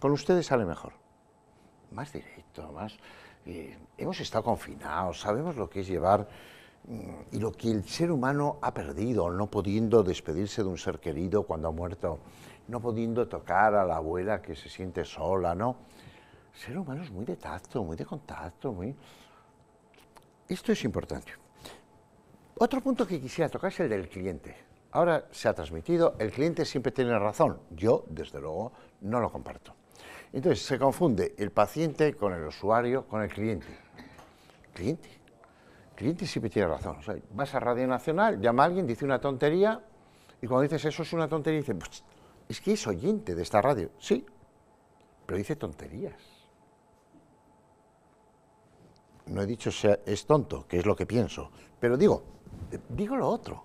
Con ustedes sale mejor. Más directo, más... Eh, hemos estado confinados, sabemos lo que es llevar mm, y lo que el ser humano ha perdido, no pudiendo despedirse de un ser querido cuando ha muerto, no pudiendo tocar a la abuela que se siente sola, ¿no? ser humano es muy de tacto, muy de contacto, muy... Esto es importante. Otro punto que quisiera tocar es el del cliente. Ahora se ha transmitido, el cliente siempre tiene razón. Yo, desde luego, no lo comparto. Entonces se confunde el paciente con el usuario, con el cliente. Cliente. cliente siempre tiene razón. O vas a Radio Nacional, llama a alguien, dice una tontería, y cuando dices eso es una tontería, dice, pues es que es oyente de esta radio. Sí, pero dice tonterías. No he dicho sea, es tonto, que es lo que pienso, pero digo, eh, digo lo otro.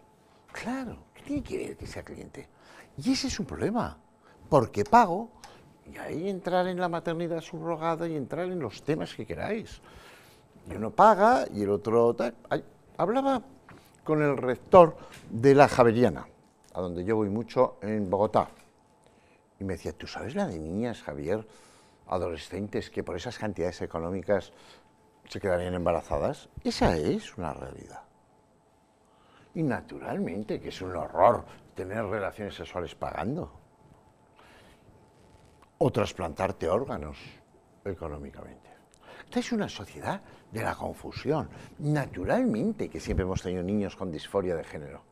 Claro, ¿qué tiene que ver que sea cliente? Y ese es un problema, porque pago y ahí entrar en la maternidad subrogada y entrar en los temas que queráis. Y uno paga y el otro tal. Hablaba con el rector de la Javeriana, a donde yo voy mucho en Bogotá. Y me decía, ¿tú sabes la de niñas, Javier, adolescentes, que por esas cantidades económicas se quedarían embarazadas? Esa es una realidad. Y naturalmente que es un horror tener relaciones sexuales pagando o trasplantarte órganos económicamente. Esta es una sociedad de la confusión. Naturalmente que siempre hemos tenido niños con disforia de género.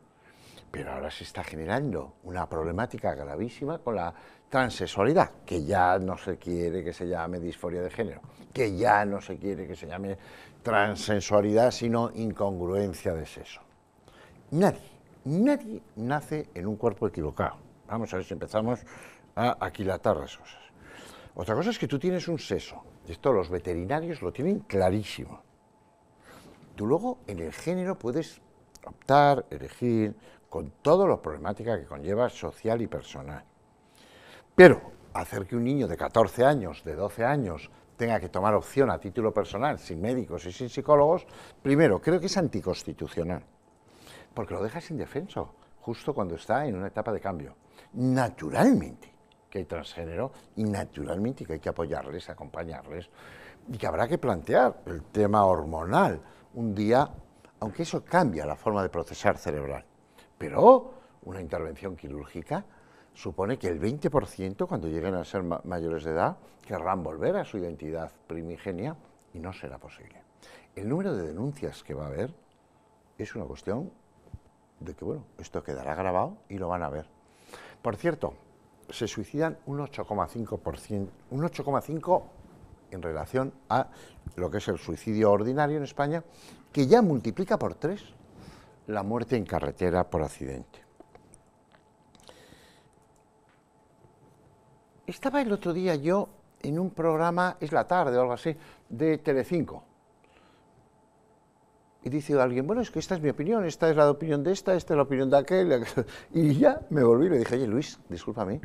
Pero ahora se está generando una problemática gravísima con la transsexualidad, que ya no se quiere que se llame disforia de género, que ya no se quiere que se llame transsexualidad, sino incongruencia de sexo. Nadie, nadie nace en un cuerpo equivocado. Vamos a ver si empezamos a aquilatar las cosas. Otra cosa es que tú tienes un y esto los veterinarios lo tienen clarísimo. Tú luego en el género puedes optar, elegir, con todas las problemáticas que conlleva social y personal. Pero hacer que un niño de 14 años, de 12 años, tenga que tomar opción a título personal, sin médicos y sin psicólogos, primero, creo que es anticonstitucional, porque lo dejas indefenso, justo cuando está en una etapa de cambio. Naturalmente que hay transgénero y naturalmente que hay que apoyarles, acompañarles, y que habrá que plantear el tema hormonal un día, aunque eso cambia la forma de procesar cerebral. Pero una intervención quirúrgica supone que el 20% cuando lleguen a ser mayores de edad querrán volver a su identidad primigenia y no será posible. El número de denuncias que va a haber es una cuestión de que, bueno, esto quedará grabado y lo van a ver. Por cierto, se suicidan un 8,5%, un 8,5% en relación a lo que es el suicidio ordinario en España, que ya multiplica por 3 la muerte en carretera por accidente. Estaba el otro día yo en un programa, es la tarde o algo así, de Telecinco. Y dice alguien, bueno, es que esta es mi opinión, esta es la opinión de esta, esta es la opinión de aquel. Y ya me volví y le dije, oye, Luis, discúlpame.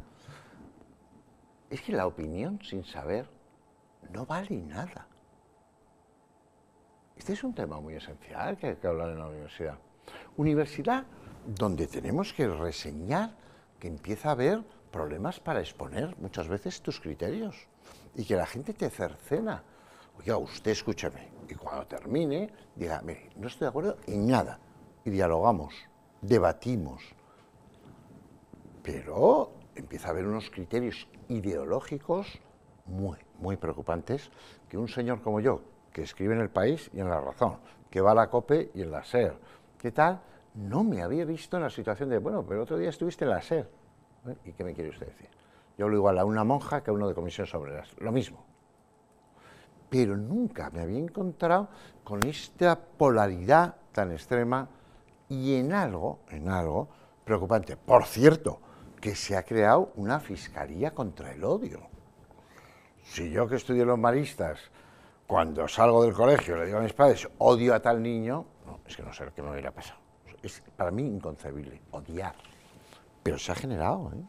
Es que la opinión sin saber no vale nada. Este es un tema muy esencial que hay que hablar en la universidad. Universidad donde tenemos que reseñar que empieza a haber problemas para exponer muchas veces tus criterios y que la gente te cercena. Oiga, usted escúchame. Y cuando termine, diga, mire, no estoy de acuerdo en nada. Y dialogamos, debatimos. Pero empieza a haber unos criterios ideológicos muy, muy preocupantes que un señor como yo, que escribe en El País y en La Razón, que va a la COPE y en la SER, ¿qué tal? No me había visto en la situación de, bueno, pero el otro día estuviste en la SER. ¿Y qué me quiere usted decir? Yo lo igual a una monja que a uno de comisión sobre las, lo mismo. Pero nunca me había encontrado con esta polaridad tan extrema y en algo, en algo preocupante. Por cierto, que se ha creado una fiscalía contra el odio. Si yo que estudié los maristas, cuando salgo del colegio le digo a mis padres, odio a tal niño, es que no sé lo que me hubiera pasado. Es para mí inconcebible, odiar. Pero se ha generado. ¿eh?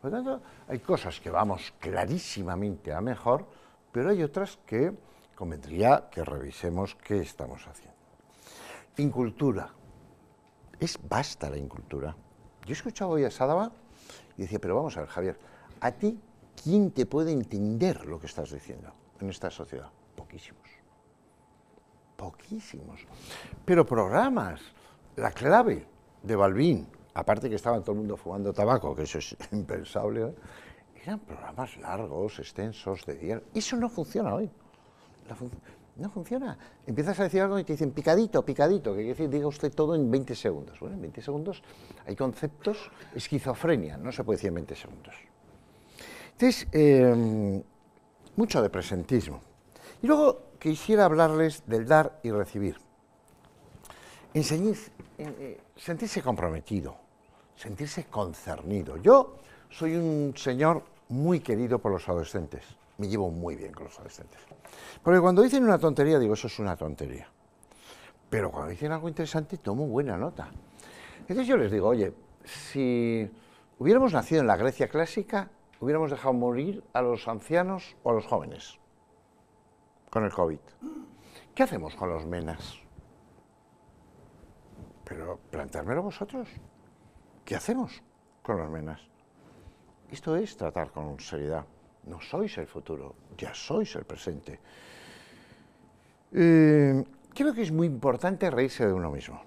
Por lo tanto, hay cosas que vamos clarísimamente a mejor, pero hay otras que convendría que revisemos qué estamos haciendo. Incultura. Es basta la incultura. Yo he escuchado hoy a Sadaba y decía, pero vamos a ver, Javier, ¿a ti quién te puede entender lo que estás diciendo en esta sociedad? Poquísimos poquísimos. Pero programas, la clave de Balbín, aparte que estaba todo el mundo fumando tabaco, que eso es impensable, ¿eh? eran programas largos, extensos, de diario, Eso no funciona hoy. no funciona. Empiezas a decir algo y te dicen picadito, picadito, que quiere decir diga usted todo en 20 segundos. Bueno, en 20 segundos hay conceptos, esquizofrenia, no se puede decir en 20 segundos. Entonces, em, mucho de presentismo. Y luego quisiera hablarles del dar y recibir. Enseñar, eh, eh, sentirse comprometido, sentirse concernido. Yo soy un señor muy querido por los adolescentes. Me llevo muy bien con los adolescentes. Porque cuando dicen una tontería, digo, eso es una tontería. Pero cuando dicen algo interesante, tomo buena nota. Entonces yo les digo, oye, si hubiéramos nacido en la Grecia clásica, hubiéramos dejado morir a los ancianos o a los jóvenes con el COVID. ¿Qué hacemos con los menas? Pero plantármelo vosotros. ¿Qué hacemos con los menas? Esto es tratar con seriedad. No sois el futuro, ya sois el presente. Eh, creo que es muy importante reírse de uno mismo.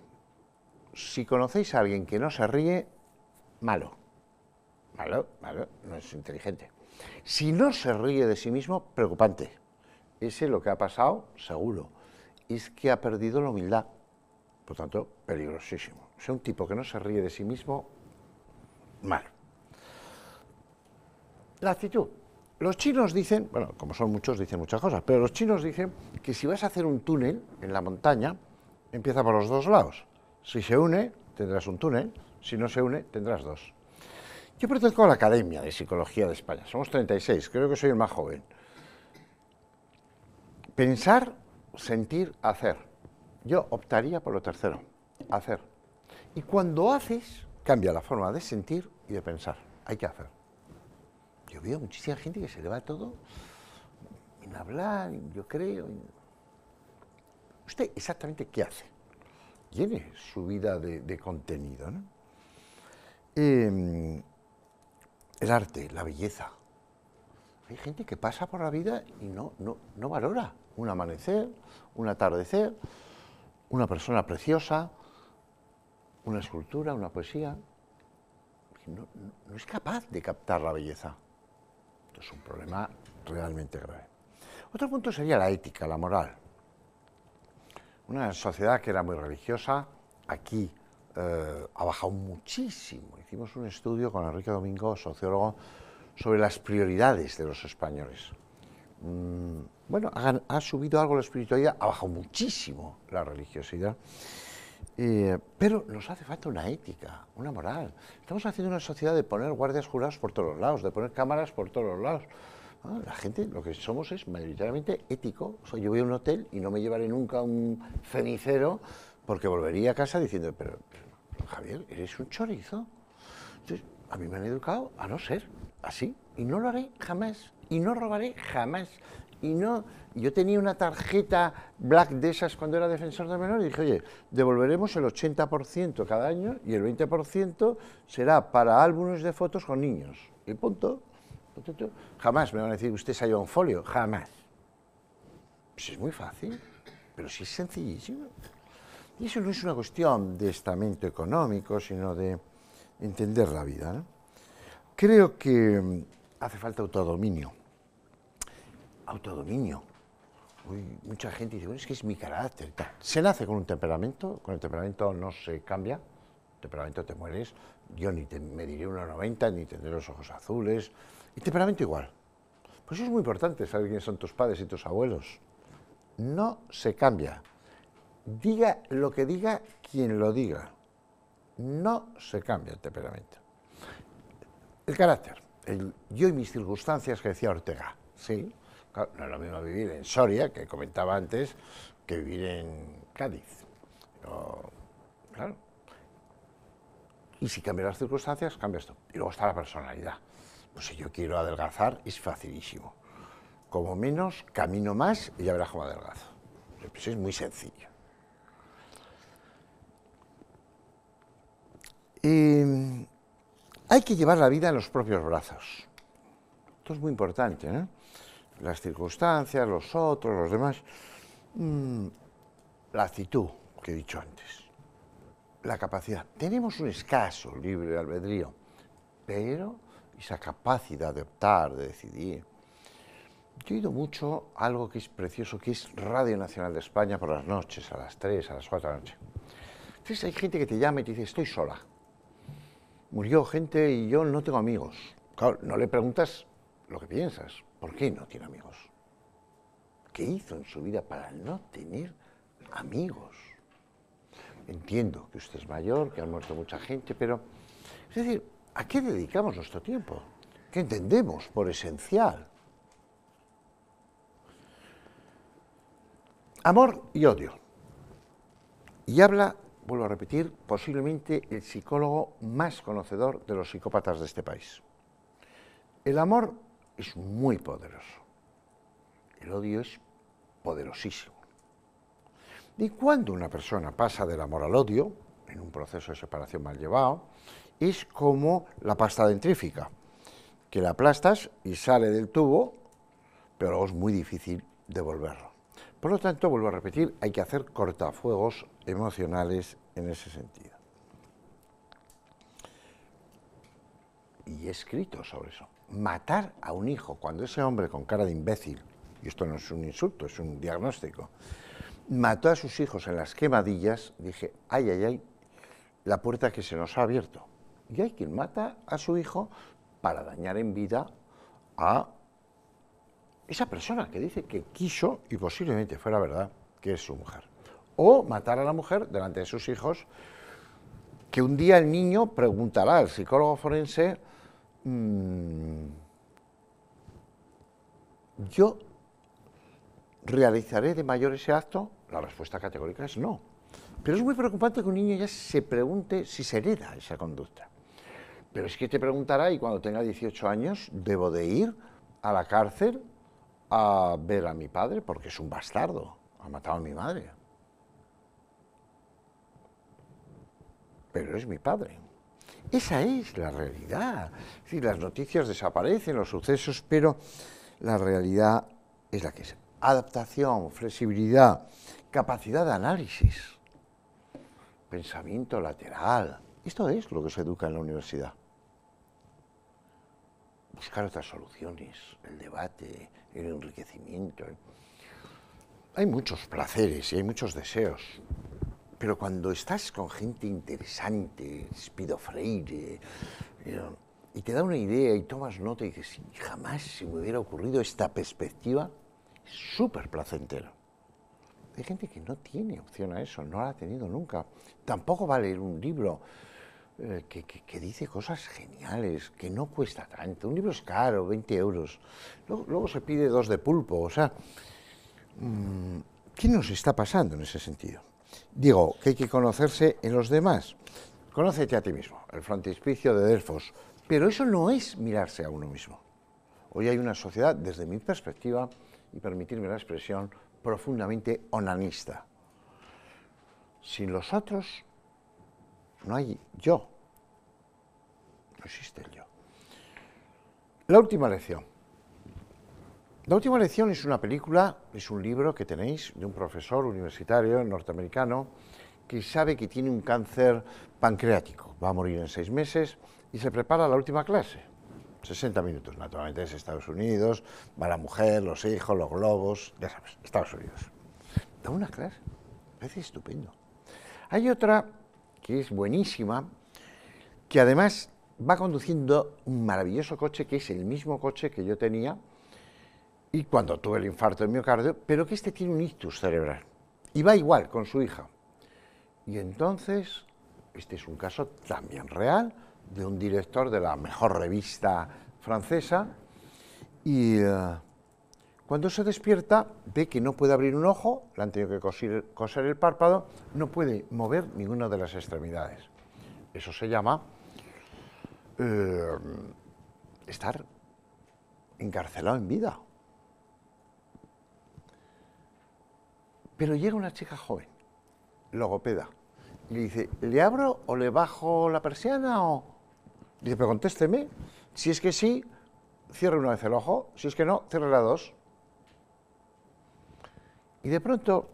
Si conocéis a alguien que no se ríe, malo. Malo, malo, no es inteligente. Si no se ríe de sí mismo, preocupante ese lo que ha pasado, seguro, es que ha perdido la humildad. Por tanto, peligrosísimo. O sea, un tipo que no se ríe de sí mismo, mal. La actitud. Los chinos dicen, bueno, como son muchos, dicen muchas cosas, pero los chinos dicen que si vas a hacer un túnel en la montaña, empieza por los dos lados. Si se une, tendrás un túnel, si no se une, tendrás dos. Yo pertenezco a la Academia de Psicología de España, somos 36, creo que soy el más joven. Pensar, sentir, hacer. Yo optaría por lo tercero, hacer. Y cuando haces, cambia la forma de sentir y de pensar. Hay que hacer. Yo veo muchísima gente que se le va todo en hablar, yo creo. ¿Usted exactamente qué hace? Tiene su vida de, contenido, ¿no? Em, el arte, la belleza. Hay gente que pasa por la vida y no, no, no valora un amanecer, un atardecer, una persona preciosa, una escultura, una poesía. No, es capaz de captar la belleza. es un problema realmente grave. Otro punto sería la ética, la moral. Una sociedad que era muy religiosa, aquí eh, ha bajado muchísimo. Hicimos un estudio con Enrique Domingo, sociólogo, sobre las prioridades de los españoles. Mm, bueno, ha, subido algo la espiritualidad, ha bajado muchísimo la religiosidad, eh, pero nos hace falta una ética, una moral. Estamos haciendo una sociedad de poner guardias jurados por todos lados, de poner cámaras por todos lados. Ah, la gente, lo que somos es mayoritariamente ético. Soy yo voy a un hotel y no me llevaré nunca un cenicero porque volvería a casa diciendo, pero, Javier, eres un chorizo. a mí me han educado a no ser así y no lo haré jamás y no robaré jamás. Y no, yo tenía una tarjeta black de esas cuando era defensor de menores y dije, oye, devolveremos el 80% cada año y el 20% será para álbumes de fotos con niños. Y punto. Jamás me van a decir, usted se ha un folio. Jamás. Pues es muy fácil, pero sí es sencillísimo. Y eso no es una cuestión de estamento económico, sino de entender la vida. Creo que hace falta autodominio. Autodominio. mucha gente dice, es que es mi carácter. Se nace con un temperamento, con el temperamento no se cambia, temperamento te mueres, yo ni te, mediré 1,90, ni tendré los ojos azules, y temperamento igual. Pues eso es muy importante saber quiénes son tus padres y tus abuelos. No se cambia. Diga lo que diga quien lo diga. No se cambia el temperamento. El carácter yo y mis circunstancias que decía Ortega. Sí, no es lo mismo vivir en Soria, que comentaba antes, que vivir en Cádiz. claro. Y si cambias las circunstancias, cambia esto. Y luego está la personalidad. Pues si yo quiero adelgazar, es facilísimo. Como menos, camino más y ya verás cómo adelgazo. Pues es muy sencillo. Y hay que llevar la vida en los propios brazos. Esto es muy importante. ¿eh? Las circunstancias, los otros, los demás. Mm, la actitud que he dicho antes. La capacidad. Tenemos un escaso libre albedrío, pero esa capacidad de optar, de decidir. Yo he oído mucho algo que es precioso, que es Radio Nacional de España por las noches, a las 3, a las 4 de la noche. Entonces hay gente que te llama y te dice, estoy sola murió gente y yo no tengo amigos. Claro, no le preguntas lo que piensas. ¿Por qué no tiene amigos? ¿Qué hizo en su vida para no tener amigos? Entiendo que usted es mayor, que ha muerto mucha gente, pero es decir, ¿a qué dedicamos nuestro tiempo? ¿Qué entendemos por esencial? Amor y odio. Y habla vuelvo a repetir, posiblemente el psicólogo más conocedor de los psicópatas de este país. El amor es muy poderoso. El odio es poderosísimo. Y cuando una persona pasa del amor al odio, en un proceso de separación mal llevado, es como la pasta dentrífica, que la aplastas y sale del tubo, pero es muy difícil devolverlo. Por lo tanto, vuelvo a repetir, hay que hacer cortafuegos emocionales en ese sentido. Y he escrito sobre eso. Matar a un hijo cuando ese hombre con cara de imbécil, y esto no es un insulto, es un diagnóstico, mató a sus hijos en las quemadillas, dije, ay, ay, ay, la puerta que se nos ha abierto. Y hay quien mata a su hijo para dañar en vida a esa persona que dice que quiso y posiblemente fuera verdad que es su mujer. O matar a la mujer delante de sus hijos, que un día el niño preguntará al psicólogo forense, mm, ¿yo realizaré de mayor ese acto? La respuesta categórica es no. Pero es muy preocupante que un niño ya se pregunte si se hereda esa conducta. Pero es que te preguntará y cuando tenga 18 años, ¿debo de ir a la cárcel a ver a mi padre porque es un bastardo, ha matado a mi madre. Pero es mi padre. Esa es la realidad. si las noticias desaparecen, los sucesos, pero la realidad es la que es. Adaptación, flexibilidad, capacidad de análisis, pensamiento lateral. Esto es lo que se educa en la universidad buscar otras soluciones, el debate, el enriquecimiento. Hay muchos placeres y hay muchos deseos, pero cuando estás con gente interesante, Spido Freire, eh, y te da una idea y tomas nota y dices, jamás se me hubiera ocurrido esta perspectiva, súper placentero. Hay gente que no tiene opción a eso, no la ha tenido nunca. Tampoco va a leer un libro eh, que, dice cosas geniales, que no cuesta tanto. Un libro es caro, 20 euros. Luego, se pide dos de pulpo. O sea, mm, ¿qué nos está pasando en ese sentido? Digo, que hay que conocerse en los demás. Conócete a ti mismo, el frontispicio de Delfos. Pero eso no es mirarse a uno mismo. Hoy hay una sociedad, desde mi perspectiva, y permitirme la expresión, profundamente onanista. Sin los otros no hay yo. No existe el yo. La última lección. La última lección es una película, es un libro que tenéis de un profesor universitario norteamericano que sabe que tiene un cáncer pancreático, va a morir en seis meses y se prepara la última clase. 60 minutos, naturalmente es Estados Unidos, va la mujer, los hijos, los globos, ya sabes, Estados Unidos. Da una clase, parece estupendo. Hay otra que es buenísima, que además va conduciendo un maravilloso coche que es el mismo coche que yo tenía y cuando tuve el infarto de miocardio, pero que este tiene un ictus cerebral y va igual con su hija. Y entonces, este es un caso también real de un director de la mejor revista francesa y... Eh, cuando se despierta, ve que no puede abrir un ojo, le han tenido que coser, el párpado, no puede mover ninguna de las extremidades. Eso se llama eh, estar encarcelado en vida. Pero llega una chica joven, logopeda, y le dice, ¿le abro o le bajo la persiana? O... Le dice, pero contésteme, si es que sí, cierre una vez el ojo, si es que no, cierre la dos. Y de pronto,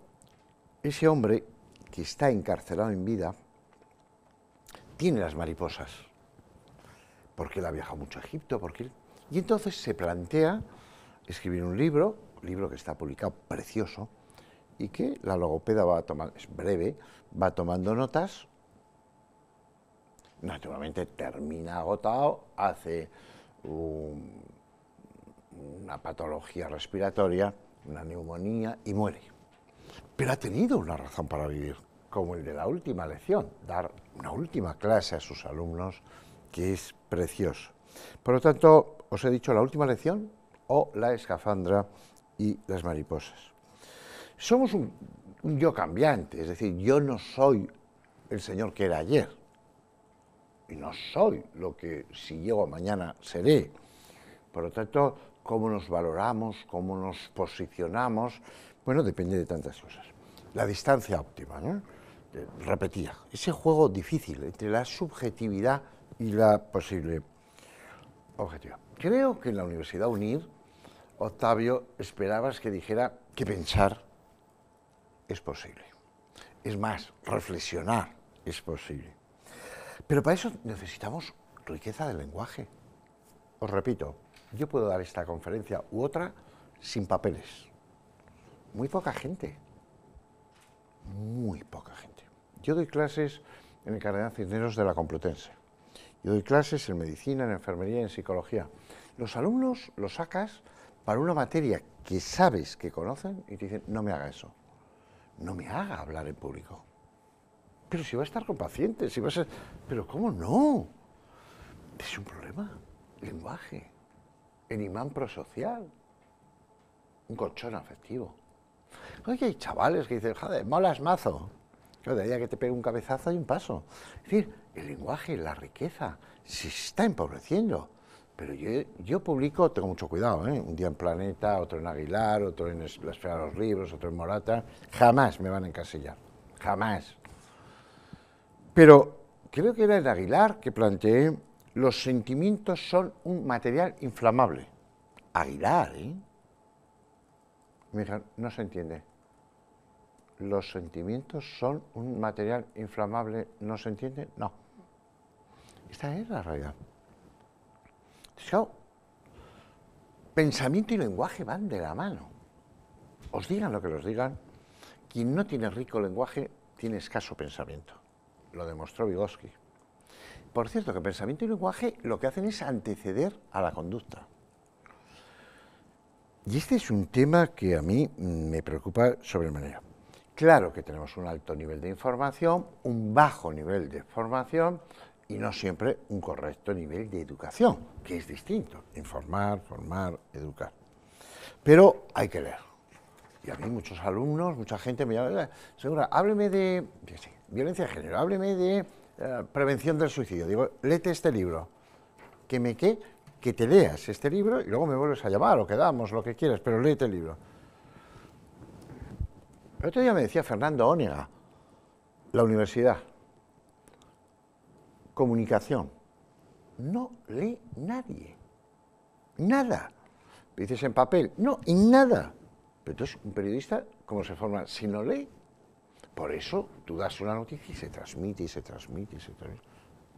ese hombre que está encarcelado en vida tiene las mariposas, porque él ha viajado mucho a Egipto, y entonces se plantea escribir un libro, un libro que está publicado, precioso, y que la logopeda va a tomar, es breve, va tomando notas, naturalmente termina agotado, hace una patología respiratoria, una neumonía y muere. Pero ha tenido una razón para vivir, como el de la última lección, dar una última clase a sus alumnos, que es precioso. Por lo tanto, os he dicho la última lección o la escafandra y las mariposas. Somos un, yo cambiante, es decir, yo no soy el señor que era ayer. Y no soy lo que si llego mañana seré. Por lo tanto, cómo nos valoramos, cómo nos posicionamos, bueno, depende de tantas cosas. La distancia óptima, ¿no? Eh, repetía, ese juego difícil entre la subjetividad y la posible objetividad. Creo que en la Universidad UNIR, Octavio, esperabas que dijera que pensar es posible. Es más, reflexionar es posible. Pero para eso necesitamos riqueza de lenguaje. Os repito, yo puedo dar esta conferencia u otra sin papeles. Muy poca gente. Muy poca gente. Yo doy clases en el Cardenal Cisneros de la Complutense. Yo doy clases en medicina, en enfermería en psicología. Los alumnos los sacas para una materia que sabes que conocen y te dicen, no me haga eso. No me haga hablar en público. Pero si va a estar con pacientes, si va a ser... Pero ¿cómo no? Es un problema. Lenguaje el imán prosocial, un colchón afectivo. Oye, hay chavales que dicen, joder, molas mazo. Yo de ahí que te pegue un cabezazo y un paso. Es decir, el lenguaje, la riqueza, se está empobreciendo. Pero yo, publico, tengo mucho cuidado, ¿eh? un día en Planeta, otro en Aguilar, otro en la Esfera de los Libros, otro en Morata. Jamás me van a encasillar, jamás. Pero creo que era en Aguilar que planteé los sentimientos son un material inflamable. Aguilar, ¿eh? Me no se entiende. Los sentimientos son un material inflamable, ¿no se entiende? No. Esta es la realidad. pensamiento y lenguaje van de la mano. Os digan lo que os digan, quien no tiene rico lenguaje tiene escaso pensamiento. Lo demostró Vygotsky. Por cierto, que pensamiento y lenguaje lo que hacen es anteceder a la conducta. Y este es un tema que a mí mm, me preocupa sobremanera. Claro que tenemos un alto nivel de información, un bajo nivel de formación y no siempre un correcto nivel de educación, que es distinto. Informar, formar, educar. Pero hay que leer. Y a mí muchos alumnos, mucha gente me llama, segura, hábleme de, violencia de género, hábleme de eh, prevención del suicidio. Digo, léete este libro. Que me que, que te leas este libro y luego me vuelves a llamar o quedamos, lo que quieras, pero léete el libro. El otro día me decía Fernando Ónega, la universidad, comunicación. No lee nadie. Nada. Dices en papel. No, y nada. Pero entonces, un periodista, ¿cómo se forma? Si no lee, por eso tú das una noticia y se transmite y se transmite y se transmite.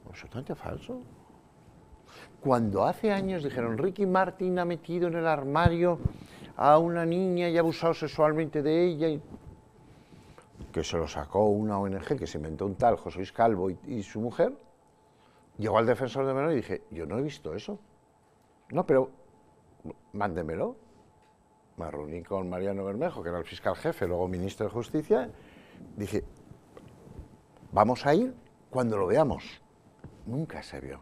Absolutamente falso. Cuando hace años dijeron, Ricky Martin ha metido en el armario a una niña y ha abusado sexualmente de ella, que se lo sacó una ONG que se inventó un tal José Iscalvo y, su mujer, llegó al defensor de menor y dije, yo no he visto eso. No, pero mándemelo. Me reuní con Mariano Bermejo, que era el fiscal jefe, luego ministro de Justicia, Dije, vamos a ir cuando lo veamos. Nunca se vio.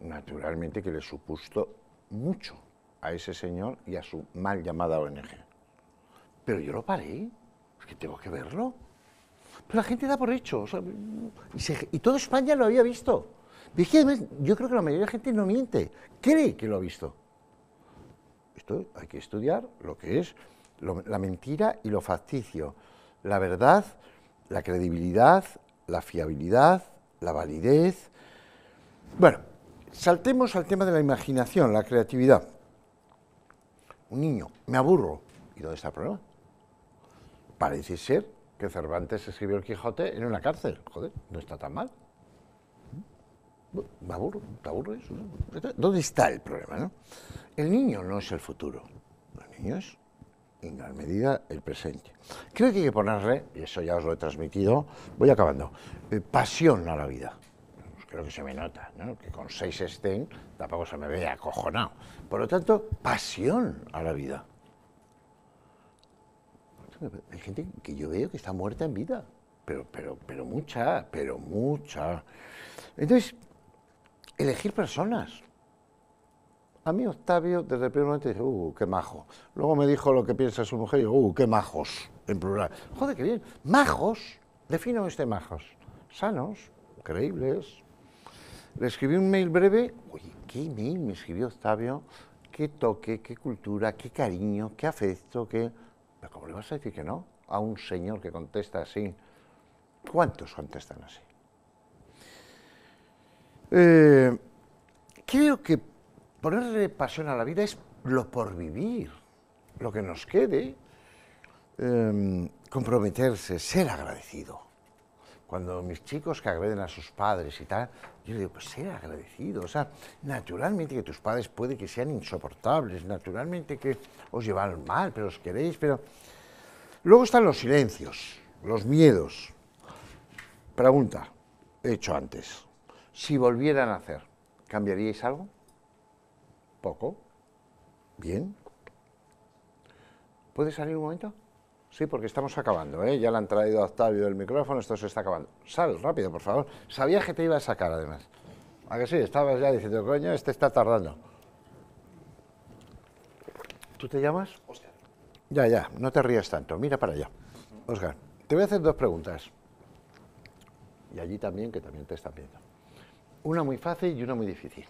Naturalmente que le supuso mucho a ese señor y a su mal llamada ONG. Pero yo lo paré, es que tengo que verlo. Pero la gente da por hecho, y, todo toda España lo había visto. yo creo que la mayoría de la gente no miente, cree que lo ha visto. Esto hay que estudiar lo que es la mentira y lo facticio, la verdad, la credibilidad, la fiabilidad, la validez. Bueno, saltemos al tema de la imaginación, la creatividad. Un niño, me aburro. ¿Y dónde está el problema? Parece ser que Cervantes escribió el Quijote en una cárcel. Joder, no está tan mal. Me aburro, te aburro eso. ¿Dónde está el problema? No? El niño no es el futuro. ¿Los niños? en gran medida el presente. Creo que hay que ponerle, y eso ya os lo he transmitido, voy acabando, eh, pasión a la vida. creo que se me nota, ¿no? que con seis estén tampoco se me ve acojonado. Por lo tanto, pasión a la vida. Hay gente que yo veo que está muerta en vida, pero, pero, pero mucha, pero mucha. Entonces, elegir personas. A mí Octavio, desde el primer momento, uh, qué majo. Luego me dijo lo que piensa su mujer y dijo, uh, qué majos, en plural. Joder, qué bien. Majos, defino este majos. Sanos, creíbles. Le escribí un mail breve. Oye, qué mail me escribió Octavio. Qué toque, qué cultura, qué cariño, qué afecto, qué... ¿cómo le vas a decir que no a un señor que contesta así? ¿Cuántos contestan así? Eh, creo que ponerle pasión a la vida es lo por vivir, lo que nos quede, em, comprometerse, ser agradecido. Cuando mis chicos que agreden a sus padres y tal, yo les digo, pues ser agradecido. O sea, naturalmente que tus padres puede que sean insoportables, naturalmente que os llevan mal, pero os queréis, pero... Luego están los silencios, los miedos. Pregunta, he hecho antes, si volvieran a hacer, ¿cambiaríais algo? poco. Bien. ¿Puede salir un momento? Sí, porque estamos acabando, ¿eh? Ya le han traído a Octavio el micrófono, esto se está acabando. Sal, rápido, por favor. Sabía que te iba a sacar, además. ¿A que sí? Estabas ya diciendo, coño, este está tardando. ¿Tú te llamas? Oscar. Ya, ya, no te rías tanto, mira para allá. Oscar, te voy a hacer dos preguntas. Y allí también, que también te están viendo. Una muy fácil y una muy difícil.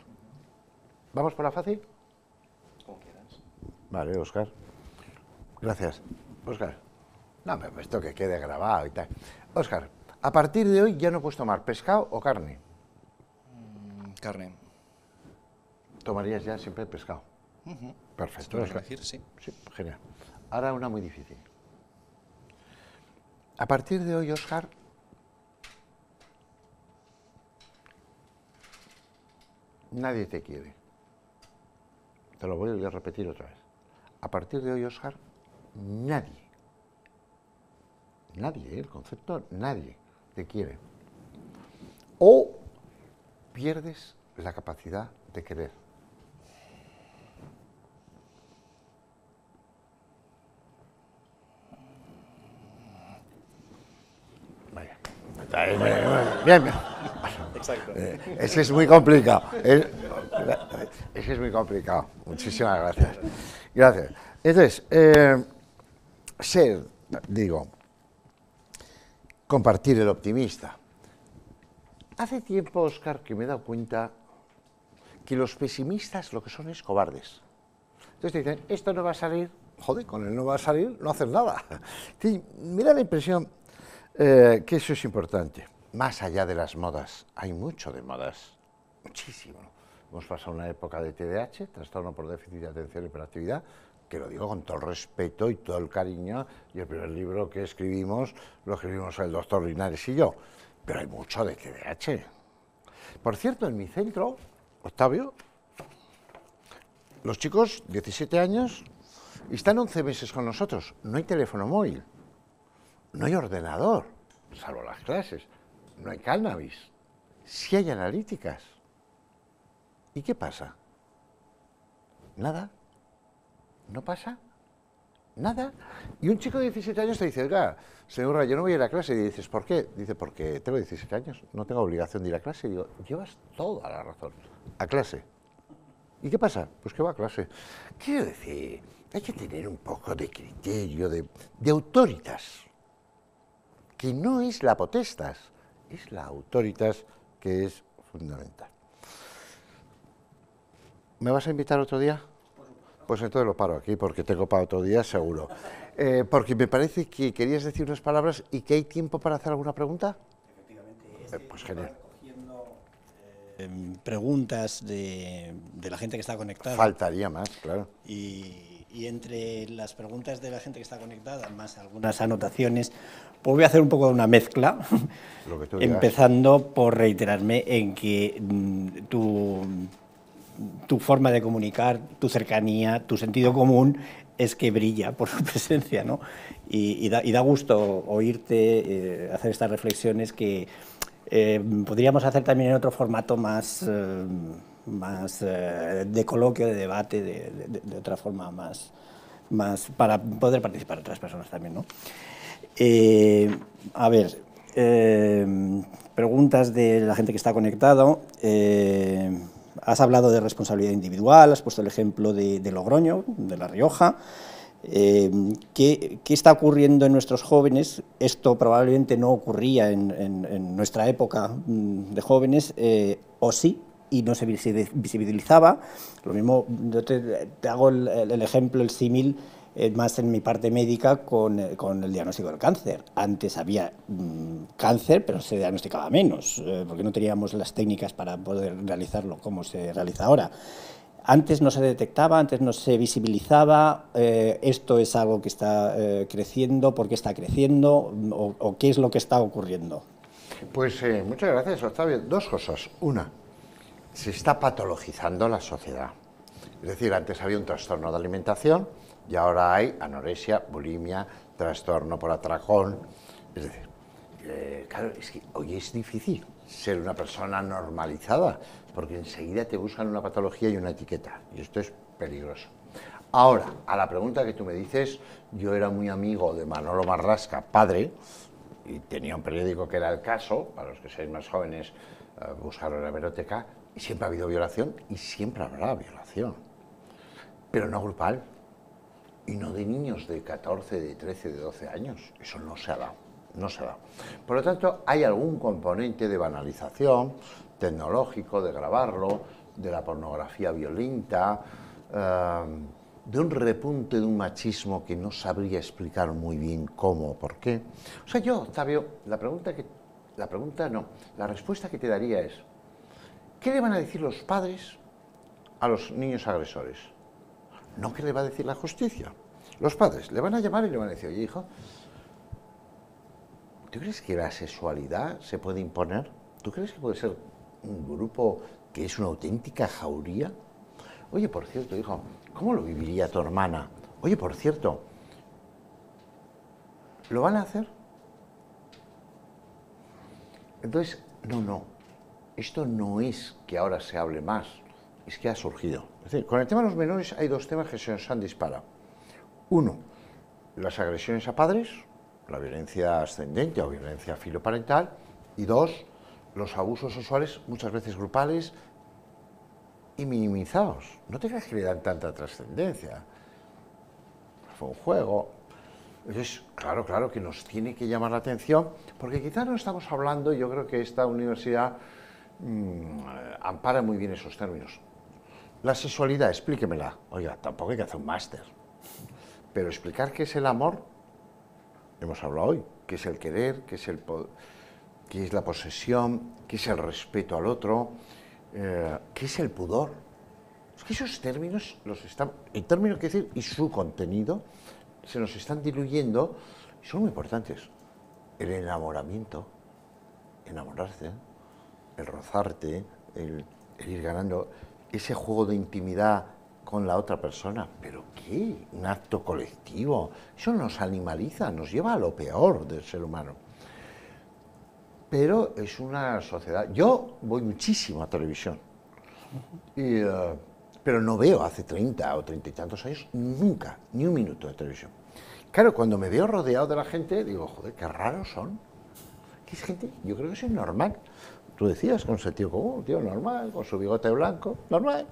¿Vamos por la fácil? Como quieras. Vale, Oscar. Gracias. Oscar. No, me esto que quede grabado y tal. Oscar, a partir de hoy ya no puedes tomar pescado o carne. Mm, carne. Tomarías ya siempre pescado. Perfecto. Decir, sí. sí. Genial. Ahora una muy difícil. A partir de hoy, Oscar, nadie te quiere. Te lo voy a repetir otra vez. A partir de hoy, Oscar, nadie, nadie, ¿eh? el concepto nadie te quiere. O pierdes la capacidad de querer. Vaya. Bien, bien. Exacto. Eh, ese es muy complicado. Eh, es es muy complicado. Muchísimas gracias. Gracias. Entonces, eh, ser, digo, compartir el optimista. Hace tiempo, Oscar, que me he dado cuenta que los pesimistas lo que son es cobardes. Entonces dicen, esto no va a salir, joder, con él no va a salir, no haces nada. Sí, me da la impresión eh, que eso es importante. Más allá de las modas, hay mucho de modas, muchísimo. Hemos pasado una época de TDAH, trastorno por déficit de atención y hiperactividad, que lo digo con todo el respeto y todo el cariño, y el primer libro que escribimos lo escribimos el doctor Linares y yo, pero hay mucho de TDAH. Por cierto, en mi centro, Octavio, los chicos, 17 años, están 11 meses con nosotros, no hay teléfono móvil, no hay ordenador, salvo las clases, no hay cannabis, sí hay analíticas. ¿Y qué pasa? Nada. ¿No pasa? Nada. Y un chico de 17 años te dice, oiga, señora, yo no voy a ir a clase. Y dices, ¿por qué? Dice, porque tengo 17 años, no tengo obligación de ir a clase. Y digo, llevas toda la razón. A clase. ¿Y qué pasa? Pues que va a clase. Quiero decir, hay que tener un poco de criterio, de, de autoritas, que no es la potestas, es la autoritas que es fundamental. ¿Me vas a invitar otro día? Pues entonces lo paro aquí porque tengo para otro día seguro. Eh, porque me parece que querías decir unas palabras y que hay tiempo para hacer alguna pregunta. Efectivamente. Eh, pues este, genial. Eh, em, preguntas de, la gente que está conectada. Faltaría más, claro. Y, entre las preguntas de la gente que está conectada, más algunas anotaciones, pues voy a hacer un poco de una mezcla, empezando por reiterarme en que tú... Mm, tu tu forma de comunicar, tu cercanía, tu sentido común es que brilla por su presencia, ¿no? Y, da, gusto oírte eh, hacer estas reflexiones que eh, podríamos hacer también en otro formato más, eh, más de coloquio, de debate, de, otra forma más, más para poder participar otras personas también, a ver, preguntas de la gente que está conectado. Has hablado de responsabilidad individual, has puesto el ejemplo de, Logroño, de La Rioja. Eh, ¿qué, está ocurriendo en nuestros jóvenes? Esto probablemente no ocurría en, nuestra época mm, de jóvenes, eh, o sí, y no se visibilizaba. Lo mismo, te, hago el, el ejemplo, el símil eh, más en mi parte médica eh, con, el diagnóstico del cáncer. Antes había mm, cáncer, pero se diagnosticaba menos, eh, porque no teníamos las técnicas para poder realizarlo como se realiza ahora. Antes no se detectaba, antes no se visibilizaba, esto es algo que está creciendo, por qué está creciendo mm, o, o, qué es lo que está ocurriendo. Pues muchas gracias, Octavio. Dos cosas. Una, se está patologizando la sociedad. Es decir, antes había un trastorno de alimentación, y ahora hay anorexia, bulimia, trastorno por atracón. Es decir, claro, es que hoy es difícil ser una persona normalizada, porque enseguida te buscan una patología y una etiqueta, y esto es peligroso. Ahora, a la pregunta que tú me dices, yo era muy amigo de Manolo Marrasca, padre, y tenía un periódico que era El Caso, para los que seáis más jóvenes, eh, en la biblioteca, y siempre ha habido violación y siempre habrá violación, pero no grupal, y no de niños de 14, de 13, de 12 años. Eso no se ha dado, no se Por lo tanto, hay algún componente de banalización tecnológico, de grabarlo, de la pornografía violenta, eh, de un repunte de un machismo que no sabría explicar muy bien cómo, o por qué. O sea, yo, Octavio, la pregunta que... La pregunta no, la respuesta que te daría es, ¿qué le van a decir los padres a los niños agresores? No, ¿qué le va a decir la justicia? Los padres le van a llamar y le van a decir, oye, hijo, ¿tú crees que la sexualidad se puede imponer? ¿Tú crees que puede ser un grupo que es una auténtica jauría? Oye, por cierto, hijo, ¿cómo lo viviría tu hermana? Oye, por cierto, ¿lo van a hacer? Entonces, no, no, esto no es que ahora se hable más, es que ha surgido. Es decir, con el tema de los menores hay dos temas que se nos han disparado. Uno, las agresiones a padres, la violencia ascendente o violencia filoparental, y dos, los abusos sexuales, muchas veces grupales y minimizados. No tengas que le dan tanta trascendencia. Fue un juego. Es claro, claro que nos tiene que llamar la atención, porque quizás no estamos hablando, yo creo que esta universidad mm, ampara muy bien esos términos. La sexualidad, explíquemela. Oiga, tampoco hay que hacer un máster. Pero explicar qué es el amor, hemos hablado hoy, qué es el querer, qué es, el, qué es la posesión, qué es el respeto al otro, eh, qué es el pudor. Es que esos términos, los están, el término que decir y su contenido, se nos están diluyendo y son muy importantes. El enamoramiento, enamorarse, el rozarte, el, el ir ganando ese juego de intimidad con la otra persona. ¿Pero qué? Un acto colectivo. Eso nos animaliza, nos lleva a lo peor del ser humano. Pero es una sociedad... Yo voy muchísimo a televisión, eh, pero no veo hace 30 o 30 y tantos años nunca, ni un minuto de televisión. Claro, cuando me veo rodeado de la gente, digo, joder, qué raros son. ¿Qué gente? Yo creo que es normal. Tú decías con sentido común, tío, normal, con su bigote blanco, normal.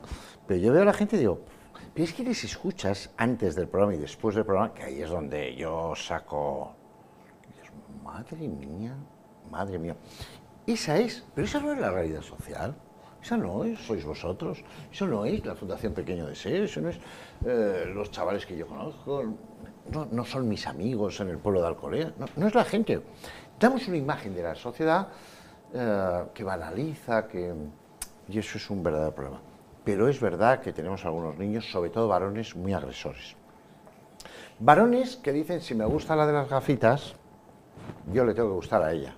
Pero yo veo a la gente y digo, pero es que les escuchas antes del programa y después del programa, que ahí es donde yo saco... madre mía, madre mía. Esa es, pero esa no es la realidad social. Esa no es, sois vosotros. Eso no es la Fundación Pequeño de ser. eso no es eh, los chavales que yo conozco. No, no, son mis amigos en el pueblo de Alcolea, no, no es la gente. Damos una imagen de la sociedad eh, que banaliza, que... y eso es un verdadero problema. Pero es verdad que tenemos algunos niños, sobre todo varones, muy agresores. Varones que dicen, si me gusta la de las gafitas, yo le tengo que gustar a ella.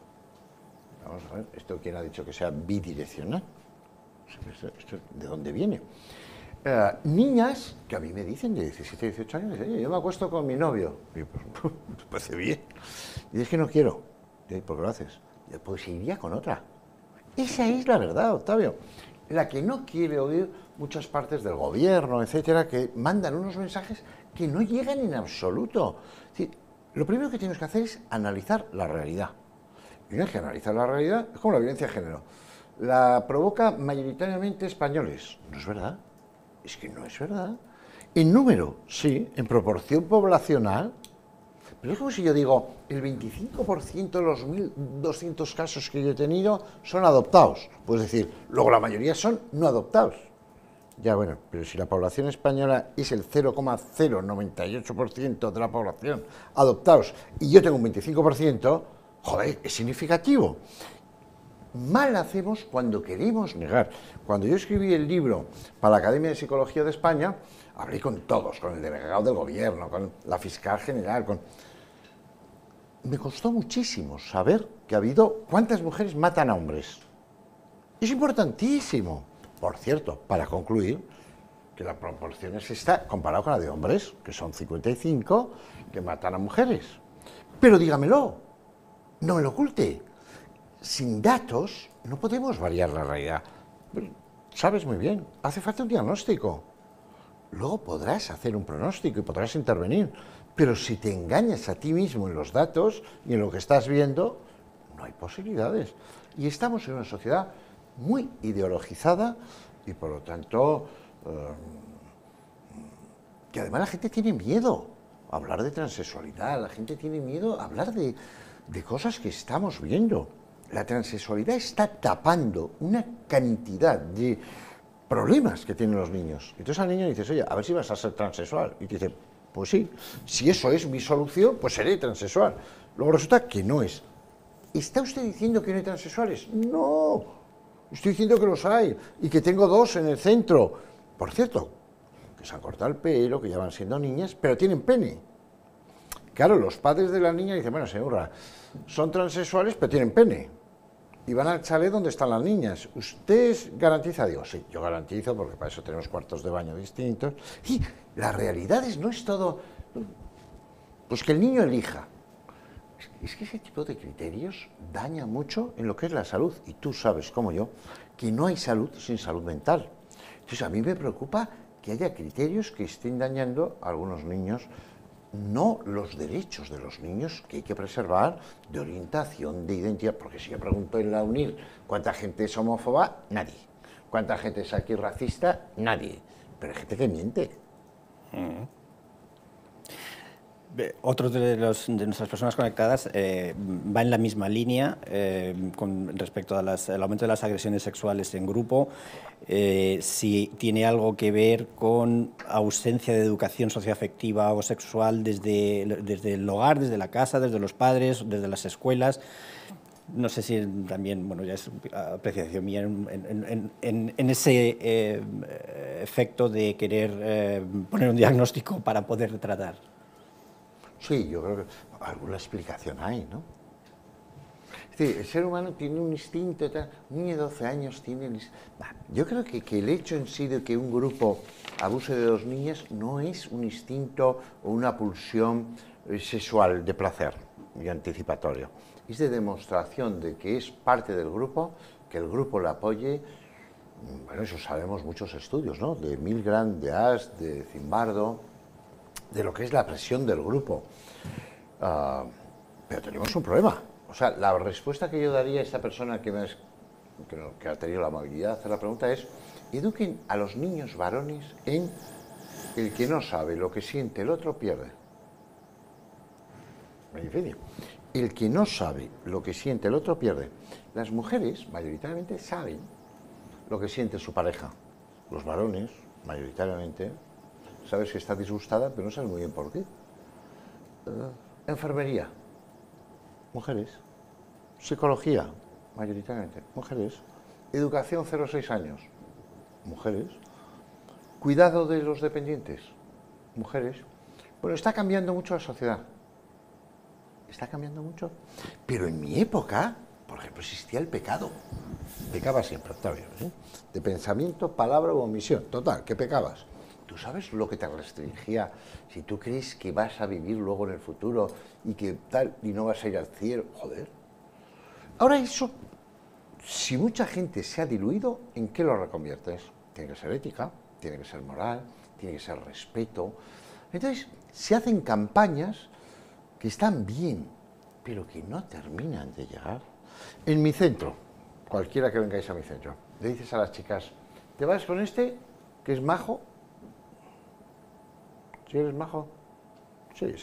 Vamos a ver, ¿esto quién ha dicho que sea bidireccional? de dónde viene? Eh, niñas que a mí me dicen de 17, 18 años, yo me acuesto con mi novio. Y pues, pues, pues, pues bien. Y es que no quiero. ¿Y ¿Por gracias pues se iría con otra. Esa es la verdad, Octavio. La que no quiere oír muchas partes del gobierno, etcétera, que mandan unos mensajes que no llegan en absoluto. lo primero que tienes que hacer es analizar la realidad. Y no que analizar la realidad, es como la violencia de género. La provoca mayoritariamente españoles. No es verdad. Es que no es verdad. En número, sí, en proporción poblacional, pero es como si yo digo, el 25% de los 1.200 casos que yo he tenido son adoptados. Puedes decir, luego la mayoría son no adoptados. Ya bueno, pero si la población española es el 0,098% de la población adoptados y yo tengo un 25%, joder, es significativo. Mal hacemos cuando queremos negar. Cuando yo escribí el libro para la Academia de Psicología de España, hablé con todos, con el delegado del gobierno, con la fiscal general, con me costó muchísimo saber que ha habido cuántas mujeres matan a hombres. Es importantísimo. Por cierto, para concluir, que la proporción es esta comparado con la de hombres, que son 55, que matan a mujeres. Pero dígamelo, no me lo oculte. Sin datos no podemos variar la realidad. Sabes muy bien, hace falta un diagnóstico. Luego podrás hacer un pronóstico y podrás intervenir. Pero si te engañas a ti mismo en los datos y en lo que estás viendo, no hay posibilidades. Y estamos en una sociedad muy ideologizada y por lo tanto, eh, que además la gente tiene miedo a hablar de transexualidad, la gente tiene miedo a hablar de, de cosas que estamos viendo. La transexualidad está tapando una cantidad de problemas que tienen los niños. Entonces al niño le dices, oye, a ver si vas a ser transexual. Y te dice, pues sí, si eso es mi solución, pues seré transexual. Luego resulta que no es. ¿Está usted diciendo que no hay transexuales? No, estoy diciendo que los hay y que tengo dos en el centro. Por cierto, que se han cortado el pelo, que ya van siendo niñas, pero tienen pene. Claro, los padres de la niña dicen, bueno, señora, son transexuales, pero tienen pene y van al chalet donde están las niñas. ¿Usted garantiza? Digo, sí, yo garantizo porque para eso tenemos cuartos de baño distintos. Y la realidad es, no es todo, pues que el niño elija. Es que ese tipo de criterios daña mucho en lo que es la salud. Y tú sabes, como yo, que no hay salud sin salud mental. Entonces a mí me preocupa que haya criterios que estén dañando a algunos niños no los derechos de los niños que hay que preservar de orientación, de identidad, porque si yo pregunto en la UNIR cuánta gente es homófoba, nadie. Cuánta gente es aquí racista, nadie. Pero hay gente que miente. Mm. Otro de, nuestras personas conectadas eh, va en la misma línea eh, con respecto al aumento de las agresiones sexuales en grupo, eh, si tiene algo que ver con ausencia de educación socioafectiva o sexual desde, el hogar, desde la casa, desde los padres, desde las escuelas. No sé si también, bueno, ya es apreciación mía en, en ese efecto de querer poner un diagnóstico para poder tratar. Sí, yo creo que alguna explicación hay, ¿no? Es el ser humano tiene un instinto, un niño de 12 años tiene... Yo creo que, el hecho en sí de que un grupo abuse de dos niñas no es un instinto o una pulsión eh, sexual de placer y anticipatorio. Es de demostración de que es parte del grupo, que el grupo la apoye. Bueno, eso sabemos muchos estudios, ¿no? De Milgram, de Ash, de Zimbardo, de lo que es la presión del grupo. Ah, pero tenemos un problema. O sea, la respuesta que yo daría a esta persona que, me que, ha tenido la amabilidad de hacer la pregunta es, eduquen a los niños varones en el que no sabe lo que siente el otro pierde. El que no sabe lo que siente el otro pierde. Las mujeres mayoritariamente saben lo que siente su pareja. Los varones mayoritariamente sabes que está disgustada, pero no sabes muy bien por qué. Eh, enfermería, mujeres. Psicología, mayoritariamente, mujeres. Educación 0-6 años, mujeres. Cuidado de los dependientes, mujeres. Bueno, está cambiando mucho la sociedad. Está cambiando mucho. Pero en mi época, por ejemplo, existía el pecado. Pecaba siempre, Octavio. ¿eh? De pensamiento, palabra o omisión. Total, que pecabas. ¿Tú sabes lo que te restringía? Si tú crees que vas a vivir luego en el futuro y que tal, y no vas a ir al cielo, joder. Ahora eso, si mucha gente se ha diluido, ¿en qué lo reconviertes? Tiene que ser ética, tiene que ser moral, tiene que ser respeto. Entonces, se hacen campañas que están bien, pero que no terminan de llegar. En mi centro, cualquiera que vengáis a mi centro, le dices a las chicas, ¿te vas con este, que es majo, ¿Sí eres majo. Sí,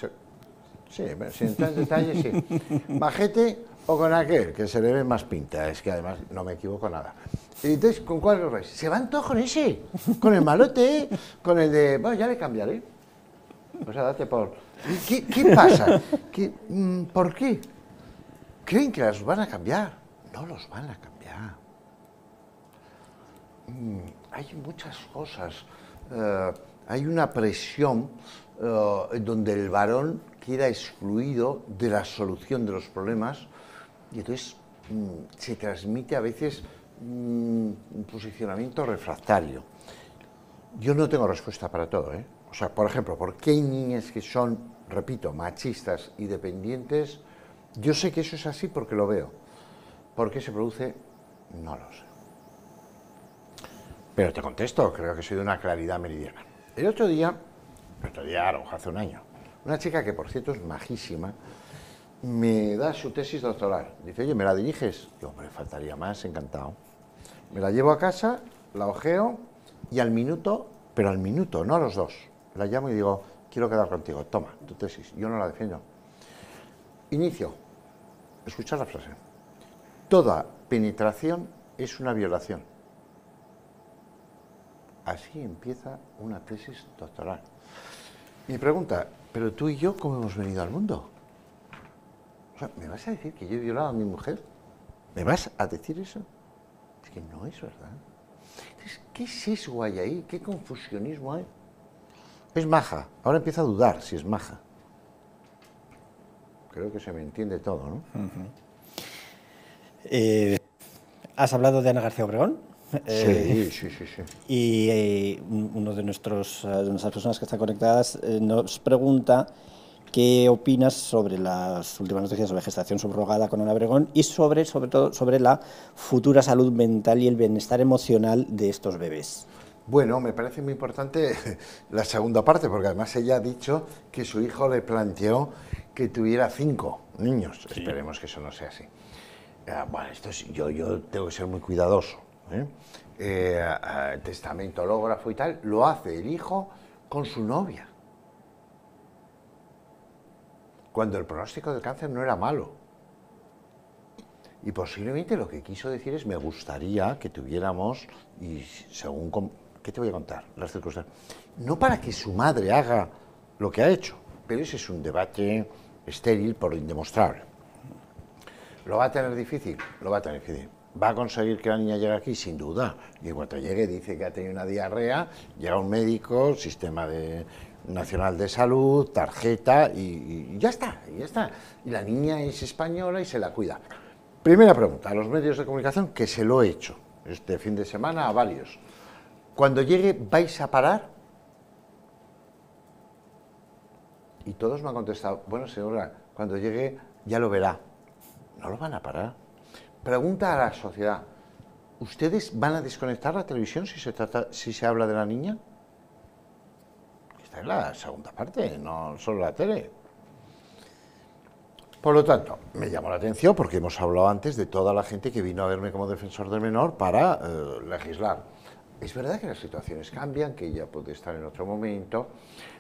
sí, sin tantos detalle, sí. Majete o con aquel, que se le ve más pinta, es que además no me equivoco nada. Y entonces, ¿con cuál lo ves? Se van todos con ese, con el malote, con el de, bueno, ya le cambiaré. O sea, date por... ¿Qué, pasa? ¿Qué, mm, ¿Por ¿Creen que las van a cambiar? No los van a cambiar. Mm, hay muchas cosas. Eh, hay una presión eh, donde el varón queda excluido de la solución de los problemas y entonces mm, se transmite a veces mm, un posicionamiento refractario. Yo no tengo respuesta para todo. ¿eh? O sea, por ejemplo, ¿por qué hay niñas que son, repito, machistas y dependientes? Yo sé que eso es así porque lo veo. ¿Por qué se produce? No lo sé. Pero te contesto, creo que soy de una claridad meridiana. El otro día, otro día, hace un año, una chica que por cierto es majísima, me da su tesis doctoral. Dice, oye, ¿me la diriges? Yo, hombre, faltaría más, encantado. Me la llevo a casa, la ojeo y al minuto, pero al minuto, no a los dos, la llamo y digo, quiero quedar contigo, toma, tu tesis, yo no la defiendo. Inicio, escucha la frase. Toda penetración es una violación. Así empieza una tesis doctoral. Mi pregunta, pero tú y yo, ¿cómo hemos venido al mundo? ¿me vas a decir que yo he violado a mi mujer? ¿Me vas a decir eso? Es que no es verdad. Entonces, ¿qué sesgo hay ahí? ¿Qué confusionismo hay? Es maja. Ahora empieza a dudar si es maja. Creo que se me entiende todo, ¿no? Eh, ¿Has hablado de Ana García Obregón? Eh, sí, sí, sí, Y eh, uno de nuestros, eh, de nuestras personas que están conectadas nos pregunta qué opinas sobre las últimas noticias sobre gestación subrogada con un abregón y sobre, sobre todo, sobre la futura salud mental y el bienestar emocional de estos bebés. Bueno, me parece muy importante la segunda parte, porque además ella ha dicho que su hijo le planteó que tuviera cinco niños. Esperemos que eso no sea así. Ah, bueno, esto yo, yo tengo que ser muy cuidadoso Testamento, Eh, eh y tal, lo hace el hijo con su novia. Cuando el pronóstico del cáncer no era malo. Y posiblemente lo que quiso decir es, me gustaría que tuviéramos, y según... ¿Qué te voy a contar? Las circunstancias. No para que su madre haga lo que ha hecho, pero ese es un debate estéril por indemostrable. ¿Lo va a tener difícil? Lo va a tener difícil. ¿Va a conseguir que la niña llegue aquí? Sin duda. Y cuando llegue dice que ha tenido una diarrea, llega un médico, sistema nacional de salud, tarjeta y, ya está, y ya está. Y la niña es española y se la cuida. Primera pregunta a los medios de comunicación que se lo he hecho este fin de semana a varios. Cuando llegue, ¿vais a parar? Y todos me han contestado, bueno señora, cuando llegue ya lo verá. No lo van a parar pregunta a la sociedad. ¿Ustedes van a desconectar la televisión si se, trata, si se habla de la niña? Esta es la segunda parte, no solo la tele. Por lo tanto, me llamó la atención porque hemos hablado antes de toda la gente que vino a verme como defensor del menor para eh, legislar. Es verdad que las situaciones cambian, que ella puede estar en otro momento,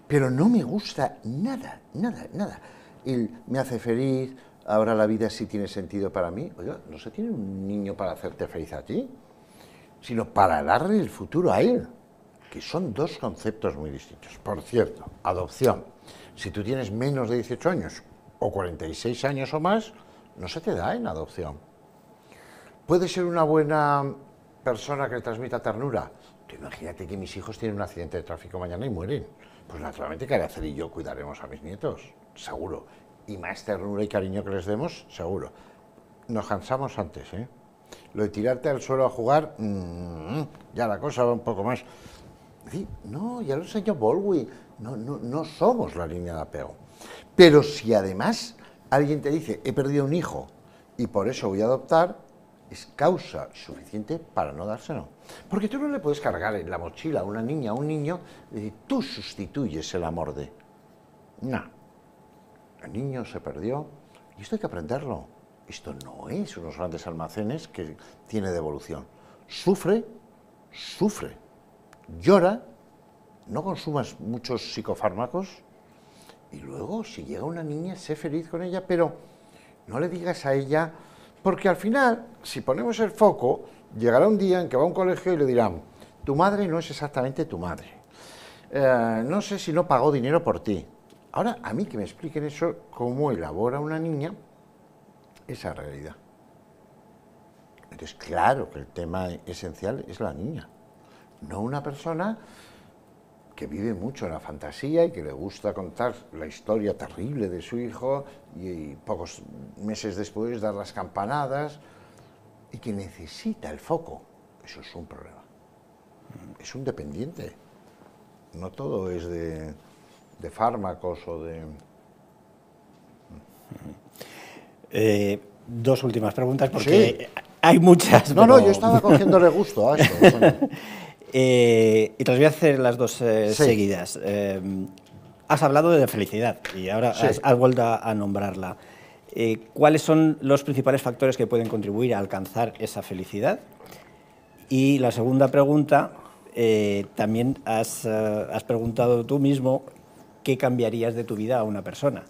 pero no me gusta nada, nada, nada. Y me hace feliz, ahora la vida sí tiene sentido para mí. Oye, no se tiene un niño para hacerte feliz a ti, sino para darle el futuro a él, que son dos conceptos muy distintos. Por cierto, adopción. Si tú tienes menos de 18 años o 46 años o más, no se te da en adopción. ¿Puede ser una buena persona que transmita ternura? imagínate que mis hijos tienen un accidente de tráfico mañana y mueren. Pues naturalmente, que haré y yo? Cuidaremos a mis nietos, seguro y más ternura y cariño que les demos, seguro. Nos cansamos antes, ¿eh? Lo de tirarte al suelo a jugar, mm, ya la cosa va un poco más. no, ya lo enseñó Baldwin, no, no, no somos la línea de apego. Pero si además alguien te dice, he perdido un hijo y por eso voy a adoptar, es causa suficiente para no dárselo. Porque tú no le puedes cargar en la mochila a una niña o un niño y tú sustituyes el amor de. No niño se perdió. Y esto hay que aprenderlo. Esto no es unos grandes almacenes que tiene devolución. Sufre, sufre, llora, no consumas muchos psicofármacos y luego si llega una niña, sé feliz con ella, pero no le digas a ella, porque al final, si ponemos el foco, llegará un día en que va a un colegio y le dirán, tu madre no es exactamente tu madre. Eh, no sé si no pagó dinero por ti. Ahora, a mí que me expliquen eso, cómo elabora una niña esa realidad. Entonces, claro que el tema esencial es la niña, no una persona que vive mucho en la fantasía y que le gusta contar la historia terrible de su hijo y, y, pocos meses después dar las campanadas y que necesita el foco. Eso es un problema. Es un dependiente. No todo es de de fármacos o de... Eh, dos últimas preguntas porque hay muchas. No, no, yo estaba cogiendo de gusto a esto. Eh, y te las voy a hacer las dos eh, seguidas. has hablado de felicidad y ahora has, vuelto a nombrarla. ¿Cuáles son los principales factores que pueden contribuir a alcanzar esa felicidad? Y la segunda pregunta, también has, has preguntado tú mismo ¿Qué cambiarías de tu vida a una persona?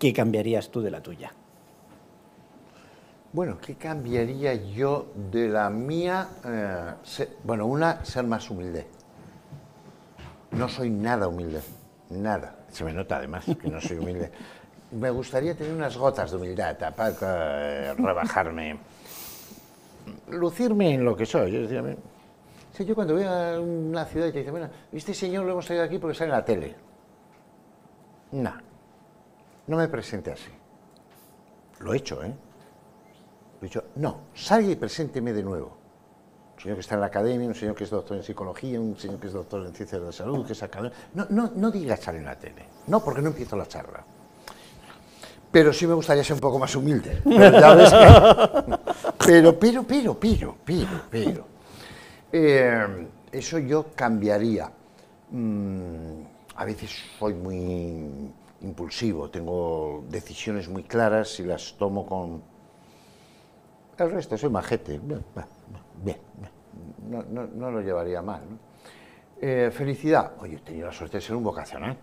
¿Qué cambiarías tú de la tuya? Bueno, ¿qué cambiaría yo de la mía? Eh, bueno, una, ser más humilde. No soy nada humilde, nada. Se me nota además que no soy humilde. me gustaría tener unas gotas de humildad para eh, rebajarme, lucirme en lo que soy. Yo decir, yo cuando voy a una ciudad y te dicen, bueno, este señor lo hemos traído aquí porque sale en la tele. No, no me presente así. Lo he hecho, ¿eh? he no, salga y presénteme de nuevo. Un señor que está en la academia, un señor que es doctor en psicología, un señor que es doctor en ciencias de la salud, que es No, no, no diga estar en la tele. No, porque no empiezo la charla. Pero sí me gustaría ser un poco más humilde. Pero, pero, pero, pero, pero, pero, eh, eso yo cambiaría. Mm, a veces soy muy impulsivo, tengo decisiones muy claras y las tomo con... El resto soy majete, bien, bien, no, no, lo llevaría mal. Eh, felicidad, oye, he tenido la suerte de ser un vocacional.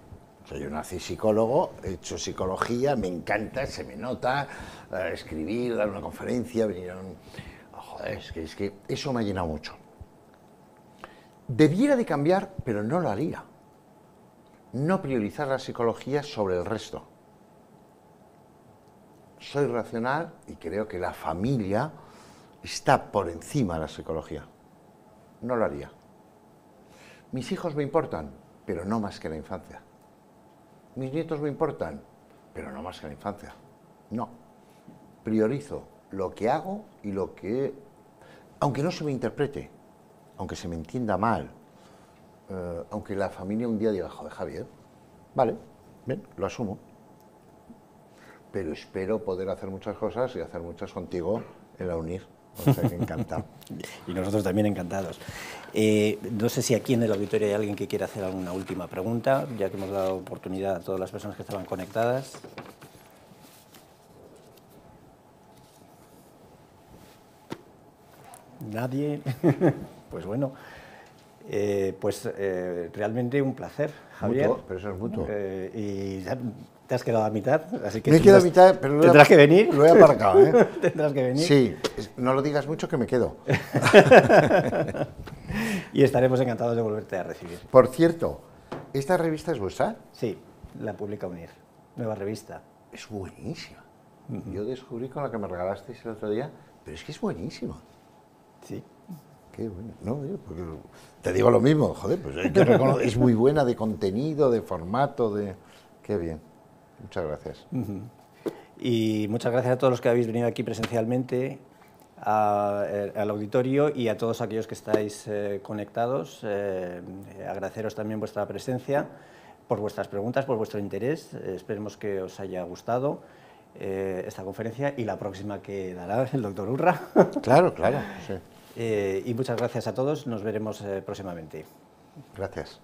Soy yo nací psicólogo, he hecho psicología, me encanta, se me nota, eh, escribir, dar una conferencia, venir a un... Oh, joder, es que, es que eso me ha llenado mucho. Debiera de cambiar, pero no lo haría no priorizar la psicología sobre el resto. Soy racional y creo que la familia está por encima de la psicología. No lo haría. Mis hijos me importan, pero no más que la infancia. Mis nietos me importan, pero no más que la infancia. No. Priorizo lo que hago y lo que... Aunque no se me interprete, aunque se me entienda mal, eh, aunque la familia un día diga, joder, Javier, vale, bien, lo asumo. Pero espero poder hacer muchas cosas y hacer muchas contigo en la UNIR. O sea, que encantado. y nosotros también encantados. Eh, no sé si aquí en el auditorio hay alguien que quiera hacer alguna última pregunta, ya que hemos dado oportunidad a todas las personas que estaban conectadas. Nadie. pues bueno. Eh, pues eh, realmente un placer, Javier. pero eso es mutuo. Eh, y te has quedado a mitad, así que... Me he quedado a mitad, pero... Tendrás que venir. Lo he aparcado, ¿eh? tendrás que venir. Sí, no lo digas mucho que me quedo. y estaremos encantados de volverte a recibir. Por cierto, ¿esta revista es vuestra? Sí, la publica UNIR, nueva revista. Es buenísima. Yo descubrí con la que me regalasteis el otro día, pero es que es buenísima. Sí. Qué bueno. No, yo, porque te digo lo mismo, joder, pues, eh, es muy buena de contenido, de formato, de... Qué bien, muchas gracias. Y muchas gracias a todos los que habéis venido aquí presencialmente, eh, al auditorio y a todos aquellos que estáis eh, conectados. agradeceros también vuestra presencia, por vuestras preguntas, por vuestro interés. esperemos que os haya gustado esta conferencia y la próxima que dará el doctor Urra. Claro, claro. Sí. Eh, y muchas gracias a todos. Nos veremos eh, próximamente. Gracias.